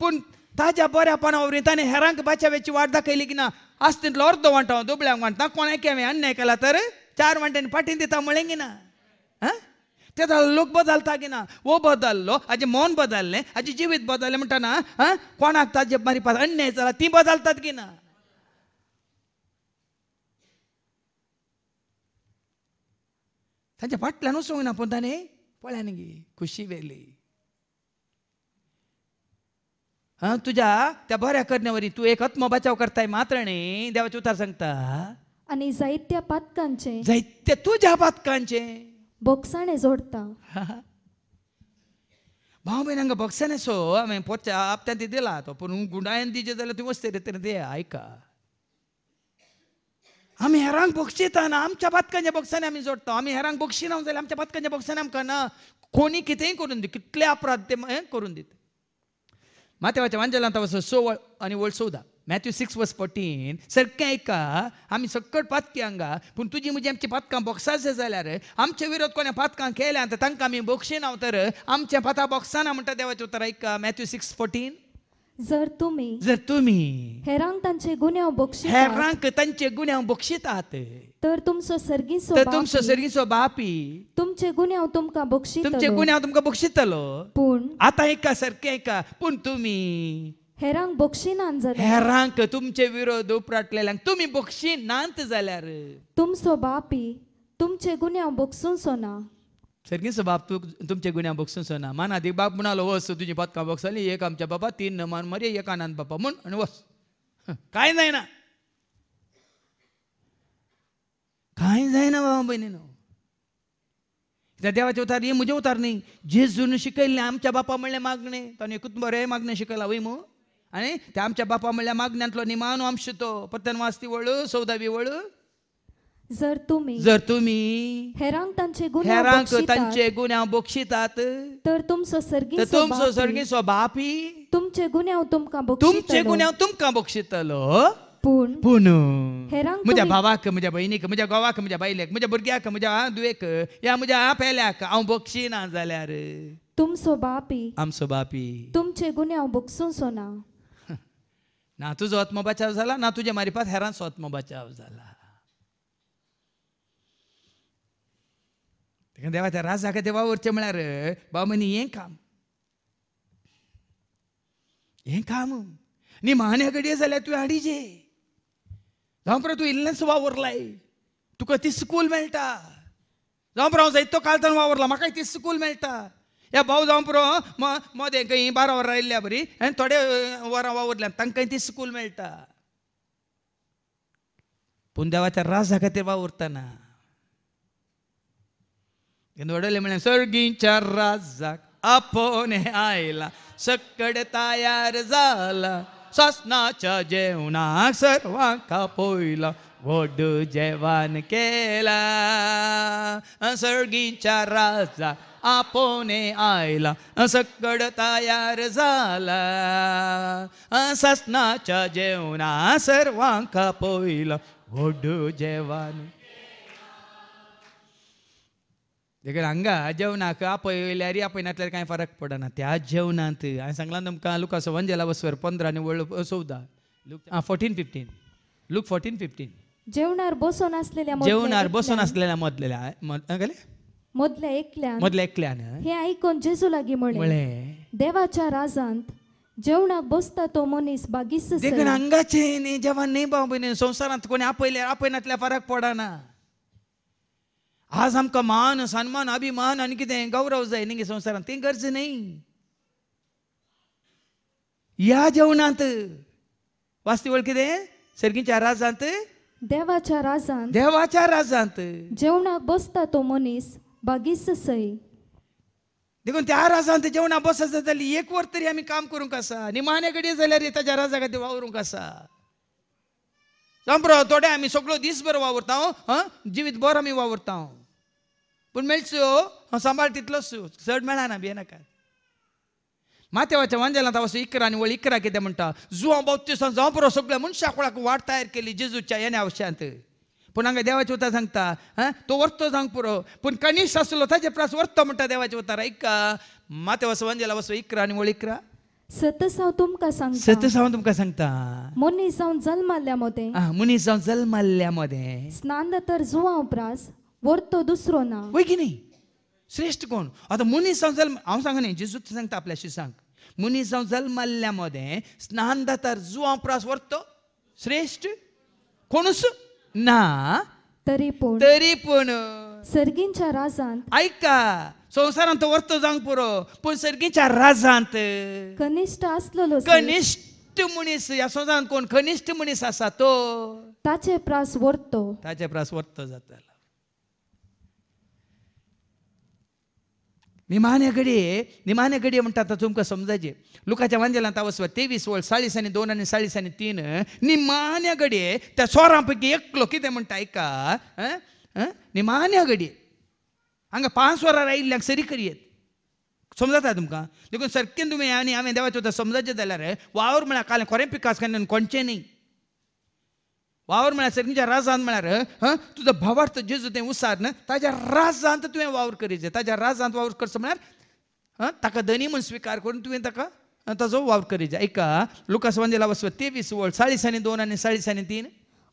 पूण ताज्या बऱ्यापणा ताने हेरांक वेची वाट दाखयली की ना वांटो तिथला अर्ध वांटा दुबळ्यां अन्याय केला तर चार फाटीन दिता दिले की ना ते लोक बदलता की ना वो बदललो हाचे मौन बदलले हाजी जीवित बदललं कोणाक ताजे मारी अन्याय झाला ती बदलतात की ना तांच्या फाटल्यान वचूंक ना गे खुशी वेली तुझ्या त्या बऱ्या करण्यावरी तू एक आत्म बचाव करताय मात्र नाही देवाचे उतार सांगता आणि जैत्य पातकांचे जैत्य तुझ्या पातकांचे बोक्साने जोडता भाऊ नांग बॉक्साने सो आम्ही पोचा आपत्या दिला तो पण गुंडायन दिजे जाल्यार तूं वस्ते रे दे ऐका आम्ही हेरांक बक्षिता ना आमच्या पातकांच्या बॉक्साने आम्ही जोडतो आम्ही हेरांक बक्षिना जाल्यार आमच्या पातकांच्या बक्षाने आमकां ना कोणी कितेंय करून दे कितले अपराध ते करून दिता मातेवाच्या वांजेला ಅಂತ ವಸ आणि वळ मॅथ्यू सिक्स वस फोर्टीन सारकें आयका आम्ही सकट पातकी हांगा पण तुझी म्हणजे आमची पातकां बॉक्साच जाल्यार आमचे विरोध कोणा पातकां केल्या तर तांकां आमी बोक्षी हांव तर आमच्या पाता बॉक्सान म्हणटा देवाचे उतर ऐका मॅथ्यू सिक्स फोर्टीन जर तुम्ही जर तुम्ही हेरांक गुन्हे गुन्यांव हैरान त्यांचे गुन्हे गुन्यांव बक्षितात तर तुमचो सो तुमचं तुमचो सो बापी तुमचे गुन्हे हो तुमकां बक्षीत तुमचे गुन्यांव हो तुमकां बक्षितलो पूण आतां एका सारकें एका पूण तुम्ही हेरांक बक्षिनान झाले हेरांक तुमचे विरोध उपराटलेल्यांक तुमी बक्षिनांत जाल्यार तुमचो बापी तुमचे गुन्यांव हो बक्षून सोना सारकी बाप तूं तुमच्या गुण्या बोगसूं सोना माना बाप हो, बाप म्हणालो वस तुजी पत्कां झाली एक आमच्या बाबा तीन नमान मरे एक आनंद बाबा म्हण आणि वस कांय जायना कांय जायना बाबा भयणी न्हू देवाचे उतार ये म्हजे उतार न्ही जेजून शिकले आमच्या बापा म्हणले मागणे ताणें एकूच बरें मागणें शिकला वय मू आणि ते आमच्या बापा म्हणल्या मागण्यातलो निमानो आमचो तो पत्त्यान वाचती वळू सौदाबी वळू जर तुम्ही जर तुम्ही हेरांक तांचे गुन्हे हेरांक बक्षितात, बोक्षितात तर तुमचो तर सर्गी तुमचो सर्गी स्वभापी तुमचे गुन्यांव तुमकां तुमचे बक्षितलो गुन्यांव तुमकां बोक्षितलो पूण पूण हेरांक म्हज्या भावाक म्हज्या भयणीक म्हज्या घोवाक म्हज्या बायलेक म्हज्या भुरग्याक म्हज्या आ दुवेक या म्हज्या आ पेल्याक हांव बक्षिना जाल्यार तुमचो बापी आमचो बापी तुमचे गुन्यांव बोगसूं सोना [laughs] ना तुजो आत्मबचाव जाला ना तुज्या मारिपात हेरांचो आत्मबचाव जाला देखून देवा राजा देवा उरचें म्हळ्यार बामनी हें काम हें काम न्ही महान्याकडे जाल्यार तुवें हाडिजे जावं पुरो तूं इल्लेंच वावरलाय तुका ती स्कूल मेळटा जावं पुरो जायतो वावरला म्हाकाय ती स्कूल मेळटा ह्या भाव जावं पुरो मोदें बारा वरां आयिल्ल्या बरी आनी थोड्या वरां वावरल्या तांकां ती स्कूल मेळटा पूण देवाच्या म्हणे सर्गीच्या राजाक आपोने आयला सकड तयार झाला सासनाच्या जेवणा सर्वांका पोयला वडू जेवण केला सर्गीच्या राजा आपोने आयला सकड तयार झाला सासनाच्या जेवणा सर्वांका पोयला गोड जेवण देखील हांगा जेवणाक आपयल्यार आपयनांतल्यार कांय फरक पडना त्या जेवणांत हांवें सांगलां तुमकां लुका सोवन जेला वसवर पंदरा आनी वळ चवदा Luke fourteen fifteen Luke fourteen fifteen जेवणार बसून असलेल्या जेवणार बसून असलेल्या मदलेल्या मदल्या एकल्यान मदल्या एकल्यान हे ऐकून जेजू लागी म्हणले देवाच्या राजांत जेवणाक बसता तो मनीस बागीस देखून हांगाचे जेवण न्ही बाबा संवसारांत कोणी आपयल्या आपयनातल्या फरक पडना आज आमकां मान सन्मान अभिमान आनी कितें गौरव जाय न्ही संवसारांत तें गरज न्ही ह्या जेवणांत वास्तवळ कितें सर्गीच्या राजांत देवाच्या राजांत देवाच्या राजांत जेवणाक बसता तो मनीस बागीस सई देखून त्या राजांत जेवणा बसत जाल्यार एक वर तरी आमी काम करूंक आसा निमाने कडेन जाल्यार ताच्या राजा खातीर वावरूंक आसा जावं थोडे आमी सगळो दीस वावरता हां जिवीत बरो आमी वावरता पूण मेळच्यो हांव सांबाळ तितलोच सू चड मेळना नाका मातेवाच्या वांजेलांत वसो इकरा आनी व्हळ इकरा कितें म्हणटा जुवा बावतिसां जावं पुरो सगळ्या मनशां कुळाक वाट तयार केली जेजूच्या येण्या आवश्यांत पूण हांगा देवाचे उतार सांगता हां तो वरतो सांग पुरो पूण कनिश आसलो ताजे प्रास वरतो म्हणटा देवाच्या उतार ऐका माते वस वंजेला वसो इकरा आनी वळ इकरा सतस हांव तुमकां सांगता सतस हांव तुमकां सांगता मनीस हांव जल्माल्या मोदें हां मनीस स्नान तर जुवा उपरास वर दुसरो ना वय की न्ही श्रेश्ठ कोण आतां मुनी संसल जल्म हांव नाही जेजूत सांगता आपल्याशी सांग मुनी संसल जल्मल्ल्या मोदें स्नान दातार जो प्रास व्हरतो श्रेश्ठ कोणूच ना तरी पूण तरी पूण सर्गींच्या राजांत ऐका संसारांत वर्तो जावंक पुरो पूण सर्गींच्या राजांत कनिष्ठ आसलेलो कनिष्ठ मनीस ह्या संवसारांत कोण कनिष्ठ मनीस आसा तो ताचे प्रास व्हरतो ताचे प्रास वर्तो जाता निमाने घडये निमाने घडये म्हणतात आता तुमकां समजायचे लुकाच्या वांजेला तावसवा तेवीस वळ साळीस आणि दोन आनी साळीस आनी तीन निमान्या घडये त्या सोरां पैकी एकलो कितें म्हणटा आयका निमान्या घडये हांगा पांच वरां आयिल्ल्यांक सरी करयेत समजता तुमकां देखून सरकेन तुमी आनी हांवें देवाचे वता जाल्यार वावर म्हळ्यार काल खोरें पिकास कोणचें न्ही वावर म्हळ्यार सगळीच्या राजान म्हळ्यार तुजो भावार्थ जेजू तें उसार न्हय ताज्या राजांत तुवें वावर करीचें ताज्या राजांत वावर करचो म्हळ्यार ताका धनी म्हूण स्विकार करून तुवें ताका ताजो वावर करीचो ऐका लुकास वंदेला वचप तेवीस वळ साळीस आनी दोन आनी साळीस आनी तीन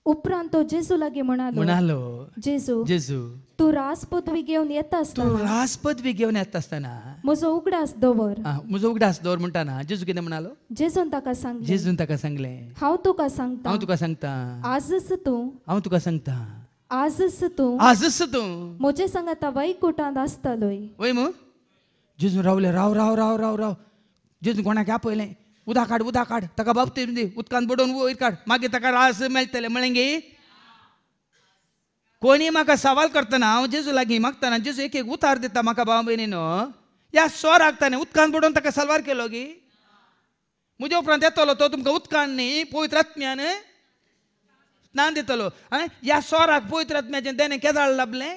उपरांत तो जेजू लागे म्हणालो म्हणालो जेजू जेजू तू रास पदवी घेऊन येत असतो तू रास पदवी घेऊन येत असताना मुझो उगडास दवर मुझो उगडास दवर म्हणटाना जेजू कितें म्हणालो जेजून ताका सांग जेजून ताका सांगले हांव तुका सांगता हांव तुका सांगता आजच तूं हांव तुका सांगता आजच तू आजच तू म्हजे सांग आतां वैकुटांत आसतलोय वय मु जेजू रावले राव राव राव राव राव जेजू कोणाक आपयलें उदा काड उदा काड ताका बाबते दे उदकान बुडोवन वयर काड मागीर ताका रास मेळटले म्हळेंगे कोणी म्हाका सवाल करतना हांव जेजू लागीं मागतना जेजू एक एक उतार दिता म्हाका भाव भयणी न्हू ह्या सोर आगताना उदकान बुडोवन ताका सलवार केलो गी म्हजे उपरांत येतलो तो तुमकां उदकान न्ही पवित्र आत्म्यान स्नान दितलो ह्या सोराक पवित्र आत्म्याचें तेणें केदाळ लाबलें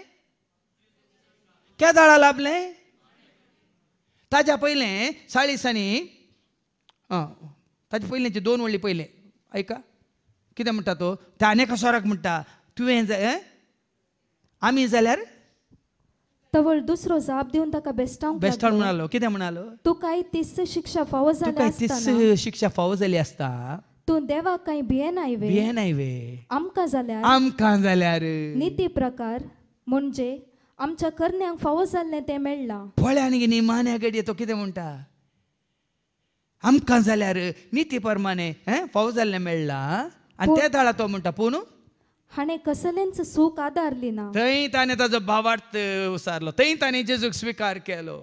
केदाळा लाबलें ताज्या पयलें साळिसांनी आ ताजे पयलेचे दोन व्हडले पयले ऐका कितें म्हणटा तो त्याने कसोराक म्हणटा तुवें जाय आमी जाल्यार तवळ दुसरो जाप देऊन ताका बेस्टांक बेस्टार म्हणालो कितें म्हणालो तू काय तीस शिक्षा फावो तू काय तीस शिक्षा फावो जाली आसता तू देवाक काय वे आयवे नाही वे आमकां जाल्यार आमका जाल्यार निती प्रकार म्हणजे आमच्या करण्याक फावो जाल्लें तें मेळ्ळां फळ्यान आनी निमान्या गडये तो कितें म्हणटा आमकां जाल्यार निती परमाने फावो जाल्ले मेळ्ळा आनी त्या ताळा तो म्हणटा पूण हाणें कसलेंच सूख आदारली ना थंय ताणें ताजो भावार्थ उसारलो थंय ताणें जेजूक स्विकार केलो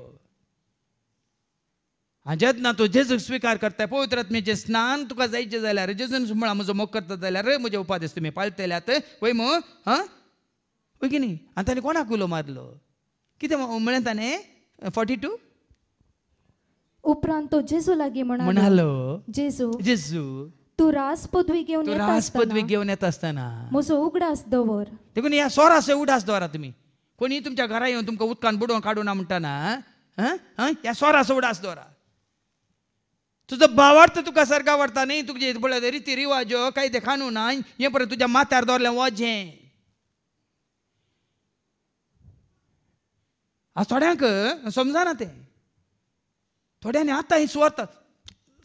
हा जेदना तूं जेजूक स्विकार करता पवित्र स्नान तुका जायचें जाल्यार जेजून म्हणा म्हजो मोग करता जाल्यार म्हजे उपादेस तुमी पालतल्यात वय मो हां की न्ही आनी ताणें कोणाक उलो मारलो कितें म्हळें ताणें फोर्टी टू उपरांत तो जेजू लागे म्हणालो जेजू जेजू तू रास पदवी घेऊन रास पदवी घेऊन येत असताना म्हजो उगडास दवर देखून या सोरासे उडास दवरा तुम्ही कोणी तुमच्या घरा येऊन तुमकां उदकान बुडोवन काढू ना म्हणटाना या सोरासे उडास दवरा तुझं भावार्थ तुका सारखं आवडता न्ही तुजे पळय रिती रिवाजो काय ते खाणू ना हे परत तुज्या माथ्यार दवरलें वजें आज थोड्यांक ना तें थोड्यांनी आतां ही सुवार्थ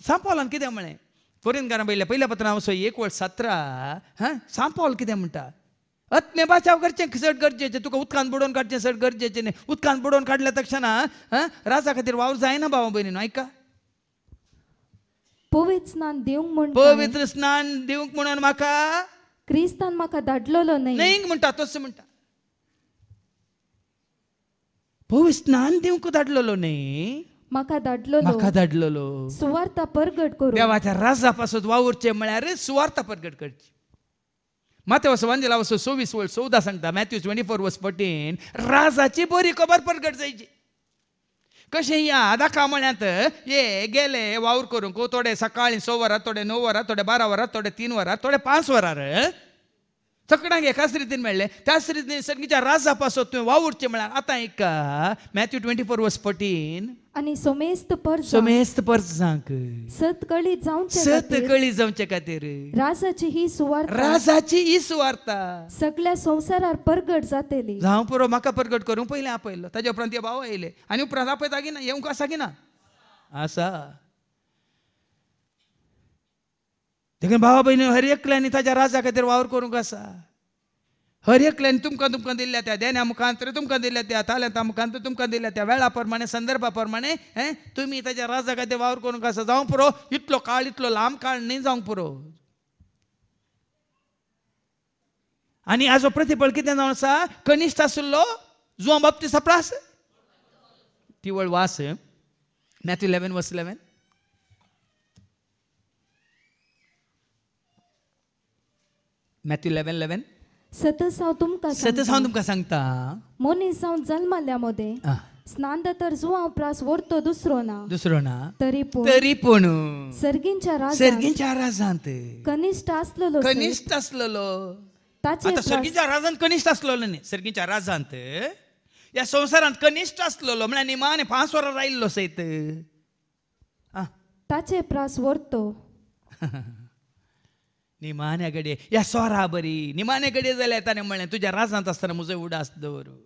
सांपावलान कितें म्हळें कोरिनकारां पयल्या पयल्या पत्रां वसो एक वळ सतरा हां सांपावल कितें म्हणटा अत्मे बाचाव करचें चड गरजेचें तुका उदकांत बुडोवन काडचें सर गरजेचें न्ही उदकांत बुडोवन काडल्या तक्षणा हां राजा खातीर वावर जायना भावा भयणीन आयका पवित्र स्नान दिवंक म्हण पवित्र स्नान दिवंक म्हणून म्हाका क्रिस्तान म्हाका धाडलेलो न्ही म्हणटा तस म्हणटा पवित्र स्नान दिवंक धाडलेलो न्ही म्हाका दाडलो म्हाका दाडलो सुवार्थ परगट करू देवाच्या राजा पासून वावुरचे म्हळ्यार सुवार्थ परगट करची माथेव वंदेला वचून सोवीस वर्स चौदा सांगता मॅथ्यू ट्वेंटी फोर वर्स पटीन राजाची बरी खबर परगट जायची कशें या दाखा म्हळ्यांत ये गेले वावर करूंक थोडे सकाळी स वरां थोडे णव वरां थोडे बारा वरां थोडे तीन वरां थोडे पांच वरां तकणाक एकाच रितीन मेळ्ळें त्याच रितीन सगळीच्या राजा पासून तुवें वावुरचें म्हळ्यार आतां एक Matthew twenty four verse fourteen आणि सोमेस्त पर सोमेस्त पर्जांक सतकळी जावन सतकळी जावचे खातीर राजाची ही सुवार्ता राजाची ही सुवार्ता सगळ्या संवसारार परगट जातेली जावं पुरो म्हाका परगट करूंक पयलें आपयलो ताजे उपरांत ते भाव आयले आनी उपरांत आपयता की ना येवंक आसा की ना आसा देखून भावा बहिणी हर एकल्यानी ताच्या राजा खातीर वावर करूंक आसा हर एकल्यान तुमकां तुमकां दिल्ल्या त्या देण्या मुखांतर तुमकां दिल्ल्या त्या ताल्यांता मुखांत तुमकां दिल्ल्या त्या वेळा प्रमाणे संदर्भा प्रमाणे हे तुम्ही ताच्या राजा खातीर वावर करूंक आसा जावं पुरो इतलो काळ इतलो लांब काळ न्ही जावंक पुरो आनी हाजो प्रतिफळ कितें जावन आसा कनिश्ट आशिल्लो जुआ बाबती सप्रास तिवळ वास मॅथ्यू इलेवन वस इलेवन मॅथ्यू इलेव्हन इलेव्हन साव तुमकां सत सांग तुमकां सांगता मोनीस हांव जल्मल्या मोदे स्नान तर जो हांव प्रास व्हरतो दुसरो ना दुसरो ना तरी पूण तरी पूण सर्गींच्या राज सर्गींच्या राजांत कनिष्ठ आसलेलो सैनिक कनिष्ठ असलेलो ताचे आता प्रास सर्गीच्या राजांत कनिष्ठ असलेलो न्ही सर्गीच्या राजांत या संवसारांत कनिष्ठ असलेलो म्हळ्यार निमाने पांच वरां रायिल्लो सयत आ. ताचे प्रास व्हरतो ನಿಮಾನೆ या सोरा बरी निमान्याकडे ನಿಮಾನೆ ಗಡಿಯದಲ್ಲೇ ತಾನೆ ಮಳೆ ತುಜ ರಾಜ ಅಂತ ಅಸ್ತಾನೆ ಮುಜೆ ಉಡಾಸ್ದವರು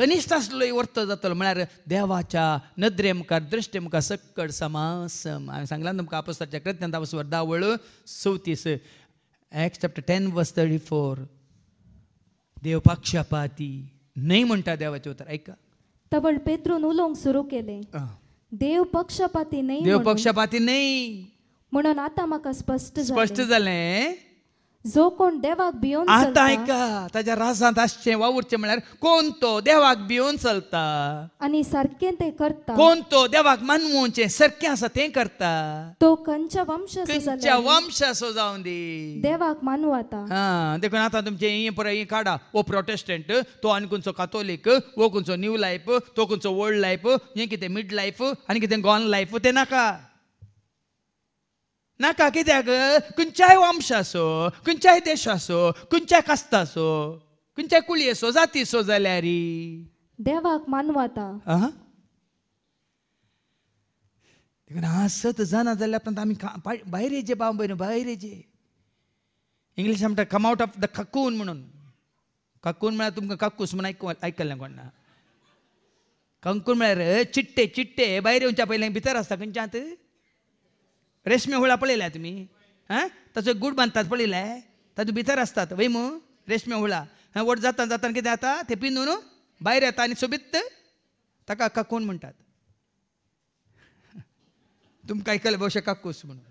कनिष्ठ आसलो वर्त जातलो म्हळ्यार देवाच्या नदरे मुखार दृश्टे मुखार सक्कड समासम हांवें सांगलां तुमकां आपसाच्या कृत्यांत आपोस्वर दावळ चवतीस Acts chapter ten verse thirty four देवपाक पाक्षपाती न्हय म्हणटा देवाचे उतर आयका तवण पेत्रून उलोवंक सुरू केलें देव पक्षपाती नाही देव पक्षपाती नाही म्हणून आता म्हाका स्पष्ट स्पष्ट जालें जो कोण देवाक भियोन आता आयका ताच्या रासांत आसचें वावुरचें म्हळ्यार कोण तो देवाक भियोन चलता आणि सारखे ते करता कोण तो देवाक मानवुचें सारखे आसा तें करता तो खंयच्या वंश खंयच्या वंशाचो जावन दी देवाक मानू आता हा देखून आता तुमचे हें पर हें काडा वो प्रोटेस्टंट तो आणि खंयचो कातोलीक वो खंयचो न्यू लाईफ तो खंयचो ओल्ड लाईफ हे किती मिड लाईफ आणि किती गॉन लाईफ ते नाका नाका कित्याक खंयच्याय वंशाचो खंयच्याय देशाचो खंयच्याय कुळी खंयच्या जाती सो जाल्यार देवाक मानवाता आसत जाणा जाल्यार उपरांत आमी भायर जे बाब भयण भायर जे इंग्लिश म्हणटा कम आवट ऑफ द काकून म्हणून काकून म्हळ्यार तुमकां काकूस म्हण आयक कोण ना कंकून म्हळ्यार चिट्टे चिट्टे भायर येवच्या पयलें भितर आसता खंयच्यात रेशमी होळा पळयल्या तुम्ही हां ताचो एक गूट बांदतात पळयले तातूंत भितर असतात वैमू रेशमी होळा वट जाता जाता किती जाता ते पिंदून भायर येता आनी सोबीत ताका काकून म्हणटात तुमकां आयकलें भोवशे काकूस म्हणून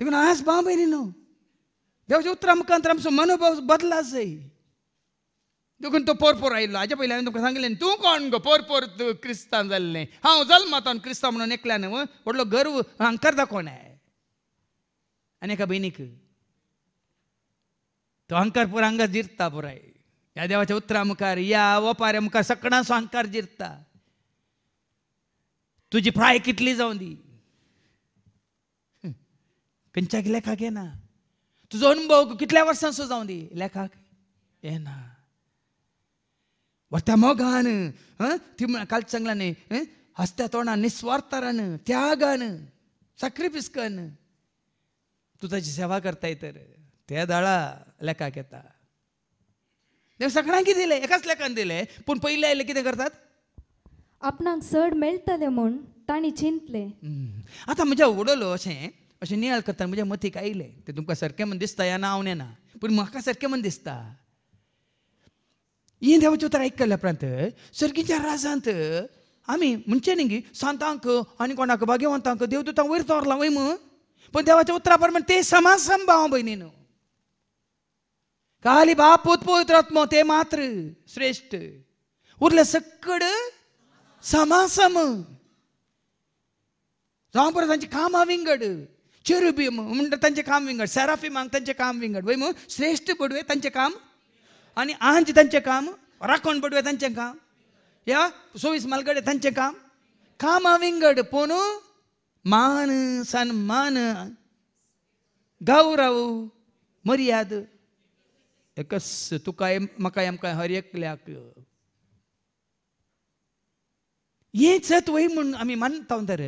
देखून आज भाव भयणी न्हू देवच्या उतरां मनोभाव बदला जाई देखून तो पोरपोर आयिल्लो हाच्या हांवें तुमकां सांगलें तूं कोण गो पोरपोर क्रिस्तांव जाल्लें हांव जल्मातान क्रिस्तांव म्हणून एकल्यान व्हडलो गर्व हांकां दाखोवन आहे आनी एका भयणीक तो अहंकार पुरो हांगा जिरता पुराय ह्या देवाच्या उतरा मुखार या वपाऱ्या मुखार सगळ्यांचो अहंकार जिरता तुजी फ्राय कितली जावन दी खंयच्याक लेखाक येना तुजो अनुभव कितल्या वर्सांचो जावं दी लेखाक येना त्या मोगानं हं ती काल चांगल्याने हसत्या तोंडा निस्वार्थानं त्यागानं सक्रिफिस करणं तू त्याची सेवा करताय तर त्या दाळा लेखाक येता देव सगळ्यांक दिले एकाच लेखान दिले पण पहिले आयले कितें करतात आपणाक चढ मेळटले म्हणून ताणी चिंतले आता म्हज्या उडलो असे अशें नियाळ करता म्हज्या मतीक आयलें ते तुमकां सारकें म्हण दिसता या ना पण नेना पूण म्हाका सारखे म्हण दिसता ఏందేవచ్చుతారు उतरां ప్రాంత उपरांत రాజా राजांत आमी म्हणचे न्ही गी सांतांक आनी कोणाक भाग्यवंतांक देवदूतांक वयर तोरलां वय म्हूण पूण देवाच्या उतरा प्रमाण ते समाज संभाव भयणीन काली बाप पवित्र ते मात्र श्रेश्ठ उरले सक्कड समासम जावं परत तांची कामां विंगड चेरुबी म्हणटा तांचें काम विंगड सेराफिमांक तांचें काम विंगड वय श्रेष्ठ श्रेश्ठ बडवे तांचें काम आणि आहांचे त्यांचे काम राखण पडवे त्यांचे काम या सोवीस मालगडे त्यांचे काम काम विंगड पोनू मान सन्मान गौरव मर्याद एकच तुका एम काय हर एकल्याक हे जत म्हणून म्हूण आमी मानता तर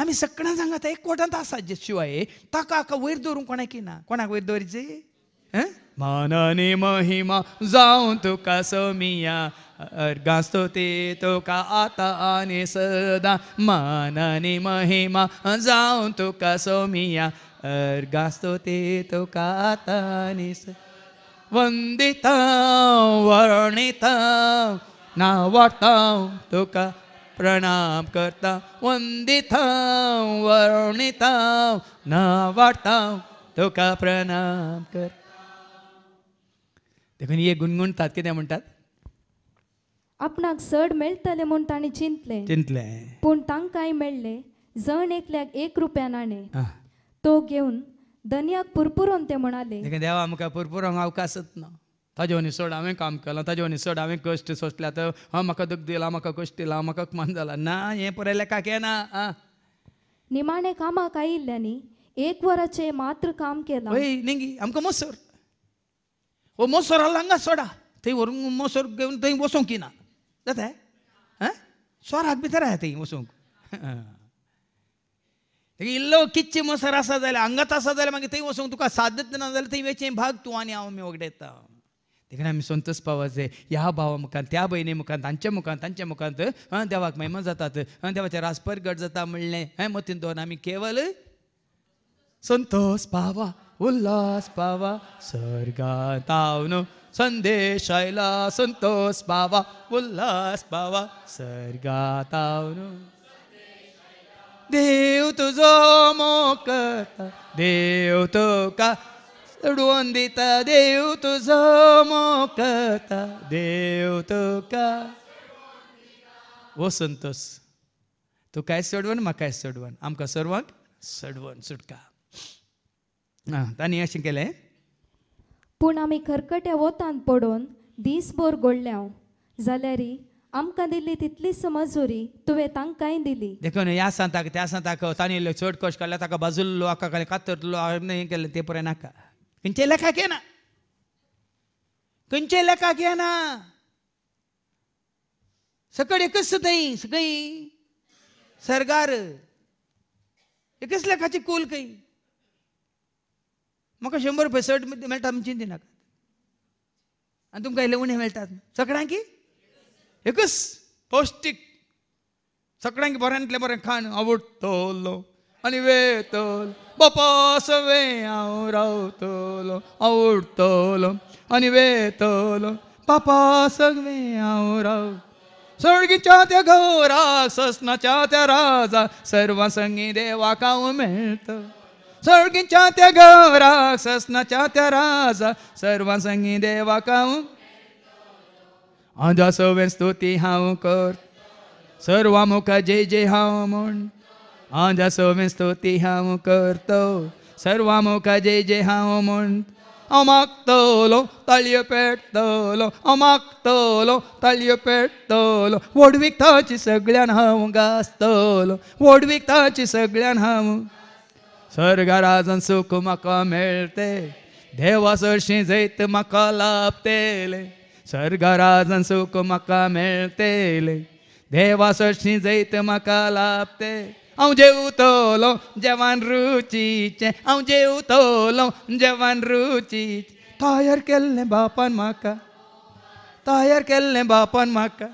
आमी सगळ्यां सांगात एक कोटांत आसा जे शिवाय ताका हाका वयर दवरूंक कोणाकी ना कोणाक वयर दवरचे मानने महिमा जाऊ तुका समिया अर्गा ती तुका आता आणि सदा मानने महिमा जाऊ तुका सोमिया अर्गा ती तुका आता आणि सदा वंदिता वर्णिता नावाता तुका प्रणाम करता वंदिता वर्णिता नावाता तुका प्रणाम करता देखून हे गुणगुणतात कितें म्हणटात आपणाक सड मेळटले म्हूण ताणें चिंतले चिंतले पूण तांकांय मेळ्ळे जण एकल्याक एक रुपया नाणे तो घेवन दनयाक पुरपुरोन ते म्हणाले देवा आमकां पुरपुरोंक अवकाशच ना ताजे वनी हांवें काम केलां ताजे वनी हांवें कश्ट सोसल्या तर हा म्हाका दुख दिला म्हाका कश्ट दिला म्हाका मान जाला ना हें लेका लेखाक येना निमाने निमाणे कामाक आयिल्ल्यानी एक वराचें मात्र काम केलां निंगी आमकां मसूर हो मोसोरा लांगा सोडा थंय व्हरून मोसोर घेवन थंय वसोंक ना जाता आं सोराक भितर आहा थंय वसोंक [laughs] इल्लो किच्ची मोसर आसा जाल्यार हांगात आसा जाल्यार मागीर थंय वचूंक तुका सादत ना जाल्यार थंय वेचें भाग तूं आनी हांव आमी वगडे येता देखून आमी संतोश जाय ह्या भावा मुखांत त्या भयणी मुखांत तांच्या मुखांत तांच्या मुखांत देवाक महिमा जातात देवाचे रासपर गट जाता म्हणलें हें मतीन दोन आमी केवल संतोष पावा उल्हास पावा स्वर्गात आवनो संदेश आयला संतोष पावा उल्हास पावा स्वर्गात आवनो देव तुझो मोकता देव तो का सोडून दिता देव तुझो मोकता देव तो का वो संतोष तू काय सोडवण काय सोडवण आमका सर्वांक सडवण सुटका ताणी अशें केलें पूण आमी खरकट्या वतान पडोन दीसभर गोडल्याव जाल्यारय आमकां दिल्ली तितली समजोरी तुवें तांकांय दिली देखून ह्या सांताक त्या सांताक ताणी इल्लें चड कश काडलो ताका बाजुल्लो आका काडलें कातरलो हें केलें तें पुराय नाका खंयचे लेखाक येना खंयचे लेखाक येना सकळ एकच सुद्दां सगळी सरगार एकच लेखाची कूल खंय म्हाका शंबर रुपया पैसठ मेळटा म्हण चिंती नाकात आनी तुमकां इल्लें उणें मेळटात सगळ्यांकी एकच पौश्टीक सगळ्यांक बऱ्यांतलें बरें खाण आवडटलो आनी वेतल बापा सवे हांव रावतलो आवडटलो आनी वेतलो बापा सगळे हांव राव सळगीच्या त्या गौरा सस्नाच्या त्या राजा सर्वांसंगी देवा देवाक हांव मेळटलो सळगीच्या त्या गौरा ससनाच्या त्या राजा सर्वांसंगी देवा काऊ आजा सवें स्तुती हाव कर सर्वा मुखा जे जे हांव म्हूण आजा हा स्तुती हांव करतो सर्वा मुखा जे जे हांव म्हूण हांव मागतलो ताळयो पेटतलो अमाक तोलो पेटतलो वोडवीक ताची सगळ्यान हांव गाजतलो वोडवीक ताची सगळ्यान हांव स्वर्गराजन सुख मका मेळते सरशी जैत मका लाभतेले स्वर्गराजन सुख मका मेळतेले सरशी जैत मका लाभते हांव जेवतलो जेवण रुचीचे हांव जेवतलो जेवण रुचीचे तयार केल्लें बापान म्हाका तयार केल्लें बापान म्हाका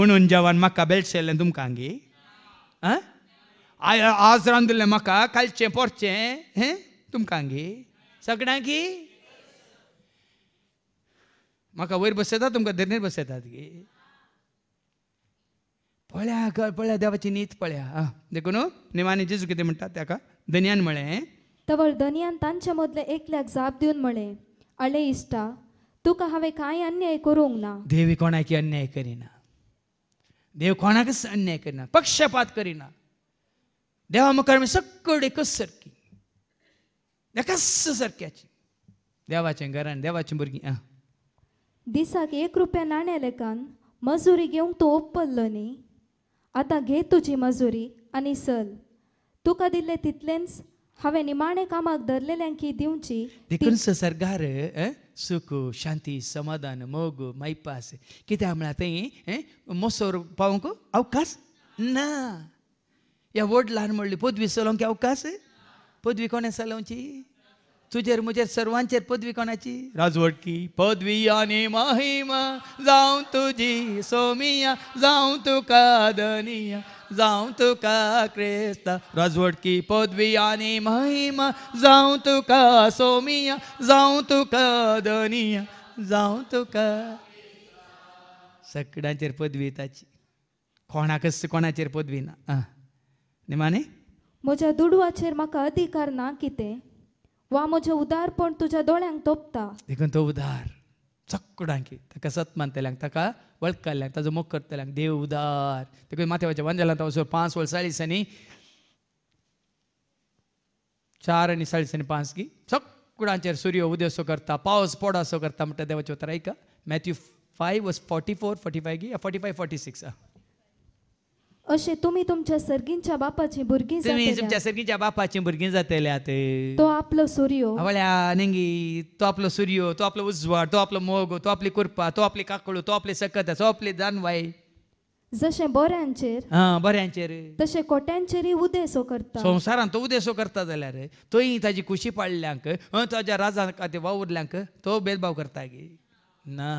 उणून जेवण म्हाका बेळशेल्लें तुमकां हांगी आं आज रांदिल्लें म्हाका कालचें पोरचें हें सगळ्यां सगळ्यांकी म्हाका वयर बसयता तुमकां धरणेर बसयतात गे पळया घर पळया देवाची न्हीद पळया देखून निमाने जेजू कितें म्हणटा ताका दनयान म्हळें तवळ दनयान तांचे मदले एकल्याक जाप दिवन म्हळें आले इश्टा तुका हांवें कांय अन्याय करूंक ना देवी कोणाक अन्याय करिना देव कोणाकच अन्याय करिना पक्षपात करिना देवा मुखार सकड एकच सारखी एकाच सारख्याची देवाचें घरान देवाची भुरगीं आं दिसाक एक रुपया नाण्या लेखान मजुरी घेवंक तो ओपल्लो न्ही आतां घे तुजी मजुरी आनी चल तुका दिल्लें तितलेंच हांवें निमाणें कामाक धरलेल्यांकी दिवची देखून सरकार सुख शांती समाधान मोग मैपास कित्याक म्हळ्यार थंय मोसोर पावंक अवकाश ना या वोट लहान म्हणली पदवी सलोंक अवकाश पदवी कोणा सलोंची तुजेर मुजेर सर्वांचेर पदवी कोणाची राजवटकी पदवी आणि महिमा जावं तुजी सोमिया जावं तुका दनिया जावं तुका क्रेस्ता राजवटकी पदवी आणि महिमा जावं तुका सोमिया जावं तुका दनिया जावं तुका सगळ्यांचेर पदवी ताची कोणाकच कोणाचेर पदवी ना निमाने म्हज्या दुडवाचेर म्हाका अधिकार ना कितें वा म्हज्या उदार पण तुज्या दोळ्यांक तोपता देखून तो उदार चक्कुडांकी ताका सत्मानतल्यांक ताका वळखल्ल्यांक ताजो मोग करतल्यांक देव उदार देखून माथेवाच्या वंदेलांत वचून पांच वर्सां दिसांनी चार आनी साडे दिसांनी पांच की चक्कुडांचेर सूर्य उदेसो करता पावस पोडासो करता म्हणटा देवाच्या उतर आयका Matthew five verse forty four forty five गी फॉर्टी फायव फोर्टी सिक्स अशें तुम्ही तुमच्या सर्गींच्या बापाची भुरगीं तुम्ही तुमच्या सर्गींच्या बापाची भुरगीं जातले ते तो आपलो सूर्यो आवळ्या नेंगी तो आपलो सूर्यो तो आपलो उजवाड तो आपलो मोग तो आपली कुरपा तो आपली काकळ तो आपली सकत तो आपली जानवाई जशें बऱ्यांचेर हा बऱ्यांचेर तशें कोट्यांचेरी उदेसो करता संवसारान तो उदेसो करता जाल्यार तोय ताजी खुशी पाडल्यांक ताज्या राजा खातीर वावुरल्यांक तो भेदभाव करता गे ना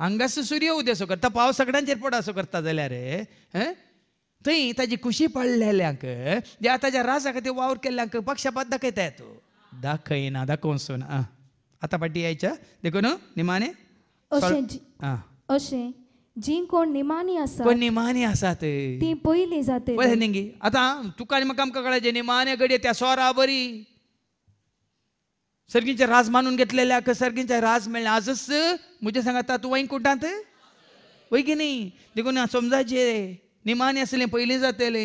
हांगासर सूर्य असो करता पाव सगळ्यांचेर पड असो करता जाल्यार थंय ताजी खुशी पडलेल्यांक ज्या ताज्या राजा खातीर वावर केल्ल्यांक पक्षपात दाखयता तूं दाखयना दाखोवसो ना आतां पाटी यायच्या देखून निमाने अशें जी कोण निमानी आसा कोण निमानी आसात ती पयली जाते पळय नेंगी आतां तुका आनी म्हाका आमकां कळायचें निमाने घडये त्या सोरा बरी सर्गींचे राज मानून घेतलेल्या का सर्गींचे राज मेळ्ळे आजच म्हजे तू तूं वैकुंठांत वय की न्ही देखून समजाचे निमाणे असले पयलीं जातले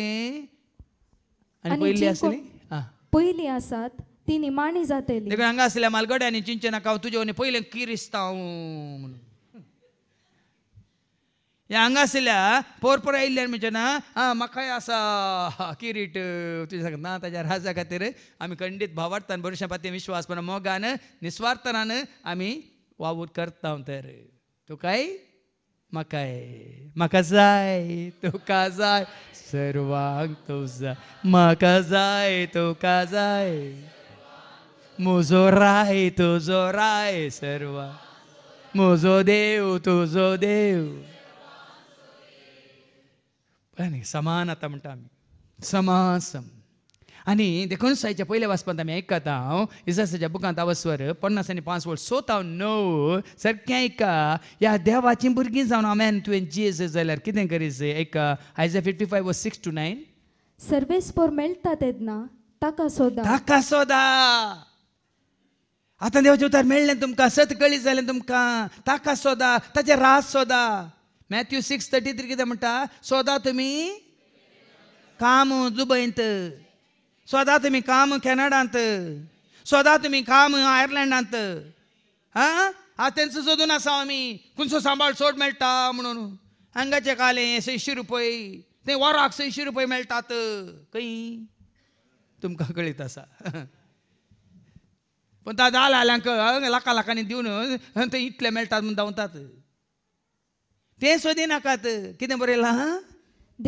आनी पयलीं असले आं पयलीं आसात ती निमाणी जातली देखून हांगा मालगड्या आणि चिंचे नाका तुझे पहिले पयलें म्हणून अंगासल्या पोरपोर येयल्ल्यान म्हणजे ना आं म्हाकाय आसा किरीट तुज्या ना ताज्या राजा खातीर आमी खंडीत भावार्थान बरोशा पाती विश्वास पण मोगान निस्वार्थान आमी वावूर करता तर तुकाय म्हाकाय म्हाका जाय तुका जाय सर्वांक तूं जाय म्हाका जाय तुका जाय म्हजो राय तुजो राय सर्वा म्हजो देव तुजो देव काय न्ही समानता म्हणटा आमी समासम आनी देखुनसायच्या पयल्या वाचपांत आमी आयकता हांव इजासाच्या बुकांत आवास्वर पन्नास आनी पांच वर्स सोत हांव णव सारकें आयका ह्या देवाचीं भुरगीं जावन हांवें तुवें जीएस जाल्यार कितें करीस आयका Isaiah fifty five verse six to nine सर्वेस पोर मेळटा तेन्ना ताका सोदा ताका सोदा आतां देवाचे उतार मेळ्ळें तुमकां सत कळी जालें तुमकां ताका सोदा ताचे रास सोदा मॅथ्यू सिक्स थर्टी थ्री किती म्हणटा सोदा तुम्ही काम दुबईत स्वतः तुम्ही काम कॅनडांत स्वतः तुम्ही काम आयर्लंडांत हां हा तेंचो सोदून आसा आमी खंयचो सांबाळ सोड मेळटा म्हणून हंगाचे काले सयशी रुपये ते वराक सयशी रुपये मेळटात खंय तुमकां कळीत आसा पूण धा धा लाखांक लाखांनी दिवन ते इतले मेळटात म्हणून धांवतात ಸೋದಿನ ಕಾತ್ किती बरेला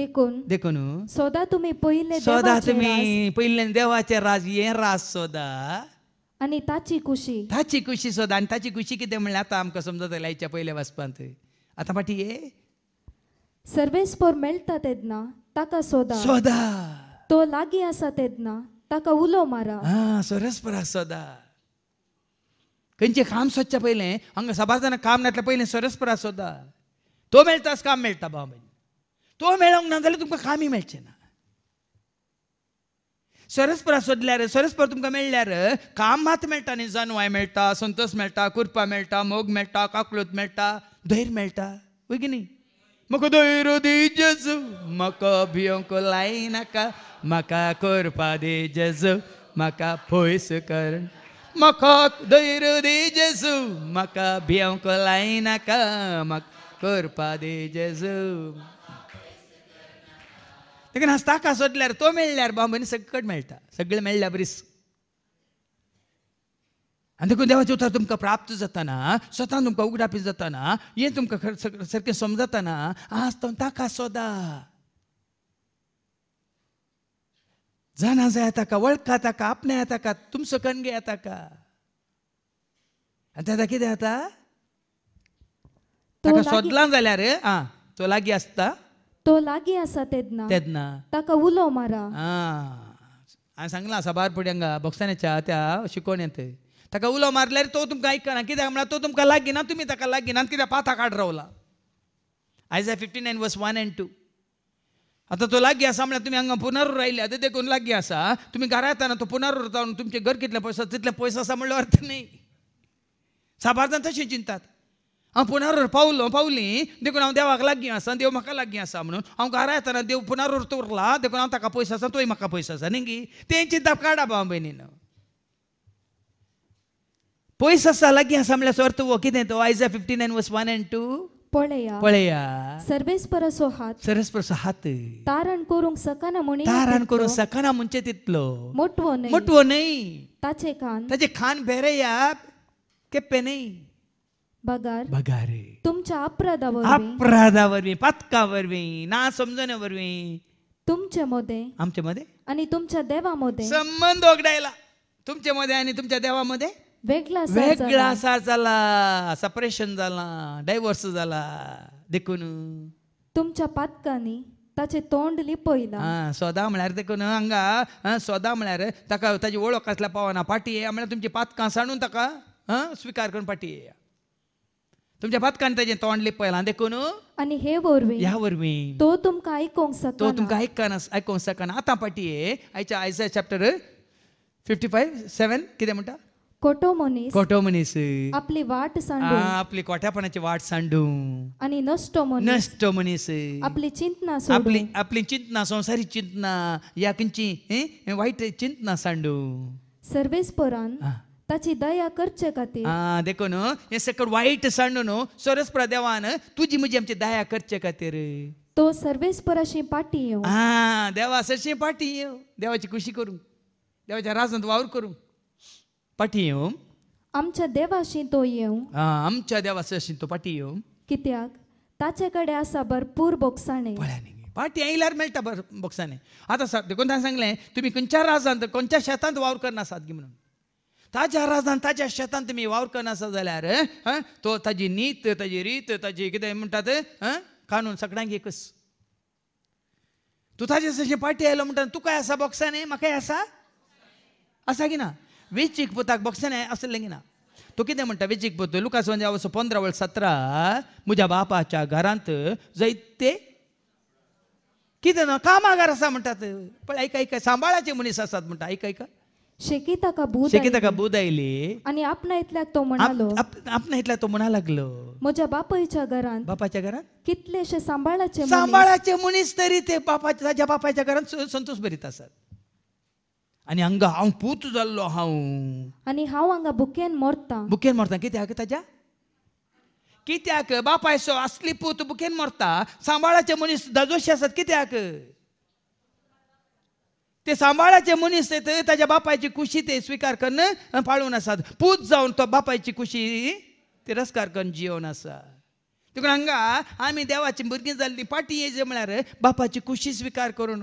देखून देखून सोदा तुम्ही पहिले सोदा तुम्ही पहिले देवाचे राज ये राज सोदा आणि ताची खुशी ताची खुशी सोदा आणि ताची खुशी कितें म्हणल्यार आतां आमकां समजत आयच्या पयले वाचपांत आता पाठी ये सर्वेस्पोर मेळटा ताका सोदा सोदा तो लागीं आसा तेदना ताका उलो मारा हां सोदा खंयचें काम सोदच्या पहिले हांगा सभासदांना काम नाटल्या पहिले सर्वेस्पोर सोदा तो मेळटास काम मेळटा भाव भयणी तो मेळोंक ना जाल्यार तुमकां कामी मेळचें ना सरस्परा सोदल्यार सरस्पर तुमकां मेळ्ळ्यार काम मात मेळटा न्ही जनवाय मेळटा संतोश मेळटा कुरपा मेळटा मोग मेळटा काकलोत मेळटा धैर मेळटा होय की न्ही म्हाका धैर दी जेजू म्हाका भियोंक लायनाका म्हाका कोरपा दे जेजू म्हाका पयस कर म्हाका धैर दी जेजू म्हाका भियोंक लायनाका म्हाका करपा दे जेजू देखून हस्ताका सोदल्यार तो मेळ्ळ्यार बांबोनी सकट मेळटा सगळें मेळ्ळ्या बरीस आनी देखून देवाचे उतर तुमकां प्राप्त जाताना स्वता तुमकां उगडापी जाताना हें तुमकां खर सारकें समजताना आज ताका सोदा जाणा जाय ताका वळखा ताका आपणे ताका तुमचो कणगे ताका आनी ताका कितें जाता ತಾಕ जाल्यार ಜಾಲ್ಯಾರ್ तो लागीं आसता तो लागीं आसा तेदना ताका ಉಲೋ ಮಾರ ಆ हांवें सांगलां साबारपुडी हांगा बॉक्सानेच्या त्या शिकोण येते ताका उलो मारल्यार तो तुमकां आयकना कित्याक म्हळ्यार तो तुमकां ना तुमी ताका लागिना आनी कित्याक पाथा काड रावला आयज आय फिफ्टी नायन वर्स वन एंड टू आतां तो लागीं आसा म्हळ्यार तुमी हांगा पुनरूर आयले ते देखून लागीं आसा तुमी घरा येताना तो पुनरूर जावन तुमचें घर कितले पयसो तितले पयसो आसा म्हणल्यार अर्थ न्ही साबार जाण तशें चिंतात हांव पुनारूर पावलो पावलीं देखून हांव देवाक लागीं आसा देव म्हाका लागीं आसा म्हणून हांव घरा येताना देव पुनारूर उरला देखून हांव ताका पयस आसा तोय म्हाका पयस आसा न्ही गी तें चिंता काडा भाव भयणीन पयस आसा लागीं आसा म्हणल्यार सर वो कितें तो आयजा फिफ्टी नायन वस वन एंड टू पळया पळया सर्वेस परसो हात सर्वेस परसो हात तारण करूंक सकाना म्हणी तारण करूंक सकाना म्हणचे तितलो मोटवो न्हय मोटवो न्हय ताचे खान ताचे खान भेरे या केप्पे न्हय बगार बगारे तुमच्या अपराधावर अपराधावर पातकावर ना समजण्यावर तुमच्या मध्ये आमच्या मध्ये आणि तुमच्या देवामध्ये संबंध ओघडायला तुमच्या मध्ये आणि तुमच्या देवामध्ये वेगळा वेगळा असा झाला सपरेशन झाला डायव्हर्स झाला देखून तुमच्या पातकानी ताचे तोंड लिपयला सोदा म्हळ्यार देखून हांगा सोदा म्हळ्यार ताका ताजी ओळख असल्या पावना पाटी म्हळ्यार तुमची पातकां सांडून ताका स्विकार करून पाटी येया तुमच्या भातकान तोंड तोंडले पयलां देखून आणि हे वरवी ह्या वरवीं तो तुमकां आयकोंक शकता तो तुमकां आयकना आयकोंक शकना आतां पाठी आयच्या आयच्या चॅप्टर फिफ्टी फायव सेवन कितें म्हणटा कोटो मनीस मनीस आपली वाट सांडू आपली कोट्यापणाची वाट सांडू आणि नष्ट मनीस नष्ट मनीस आपली चिंतना आपली आपली चिंतना संसारी चिंतना या किंची वाईट चिंतना सांडू सर्वेस परान ताची दया करचे खातीर देखो ಆ ದೇಕೋನು ಎ वायट सण न्हू ಸೊರಸ್ಪರ देवान तुजी म्हजी आमची दया करचे रे तो सर्वेस्पर अशी पाटी येऊ हा देवा पाटी पाटी येऊ देवाची खुशी करू देवाच्या राजांत वावर करू पाटी येऊ आमच्या देवाशी तो येऊ हा आमच्या देवाशी तो पाटी येऊ कित्याक ताचे कडेन आसा भरपूर बोक्साणे पाटी येयल्यार मेळटा बोक्साने आतां देखून सांगलें तुमी खंयच्या राजांत खंयच्या शेतांत वावर करनासात गी म्हणून ताज्या राजान ताज्या शेतान तुमी वावर करनासा जाल्यार तो ताजी नीत ताजी रीत ताजी कितें म्हणटात कानून सगळ्यांक एकच तूं ताजे सशें पाटी आयलो म्हणटा तुकाय आसा बॉक्सांनी म्हाकाय आसा आसा की ना वेचीक पुताक बॉक्सांनी आसलें की ना तो कितें म्हणटा वेचीक पुत लुकास म्हणजे वचो पंदरा वळ सतरा म्हज्या बापाच्या घरांत जैते कितें ना कामागार आसा म्हणटात पळय आयक आयक सांबाळाचे मनीस आसात म्हणटा आयक आयक शेकिता का भूत शेकिता का बुद आयली आणि आपणा इतल्याक तो म्हणालो आपणा इतल्या तो म्हणा लागलो म्हज्या बापायच्या घरांत बापाच्या घरात कितलेशे सांभाळाचे सांबाळाचे मनीस तरी ते बापाच्या ताज्या बापायच्या घरांत संतोष भरीत असतात आणि अंग हांव पूत जाल्लो हा आणि हांव हांगा बुकेन मरता बुकेन मरता कित्याक ताज्या कित्याक बापायचो असली पूत बुकेन मरता सांभाळाचे मनीस दाजोशी असत कित्याक ते सांभाळाचे मनीस ते त्याच्या बापायची खुशी ते स्वीकार करणं आणि पाळून आसात पूज जाऊन तो बापायची खुशी रस्कार करून जिवन असा तिकडून हंगा आम्ही देवाची भुरगीं जाल्ली पाटी येयचे म्हळ्यार बापाची खुशी स्वीकार करून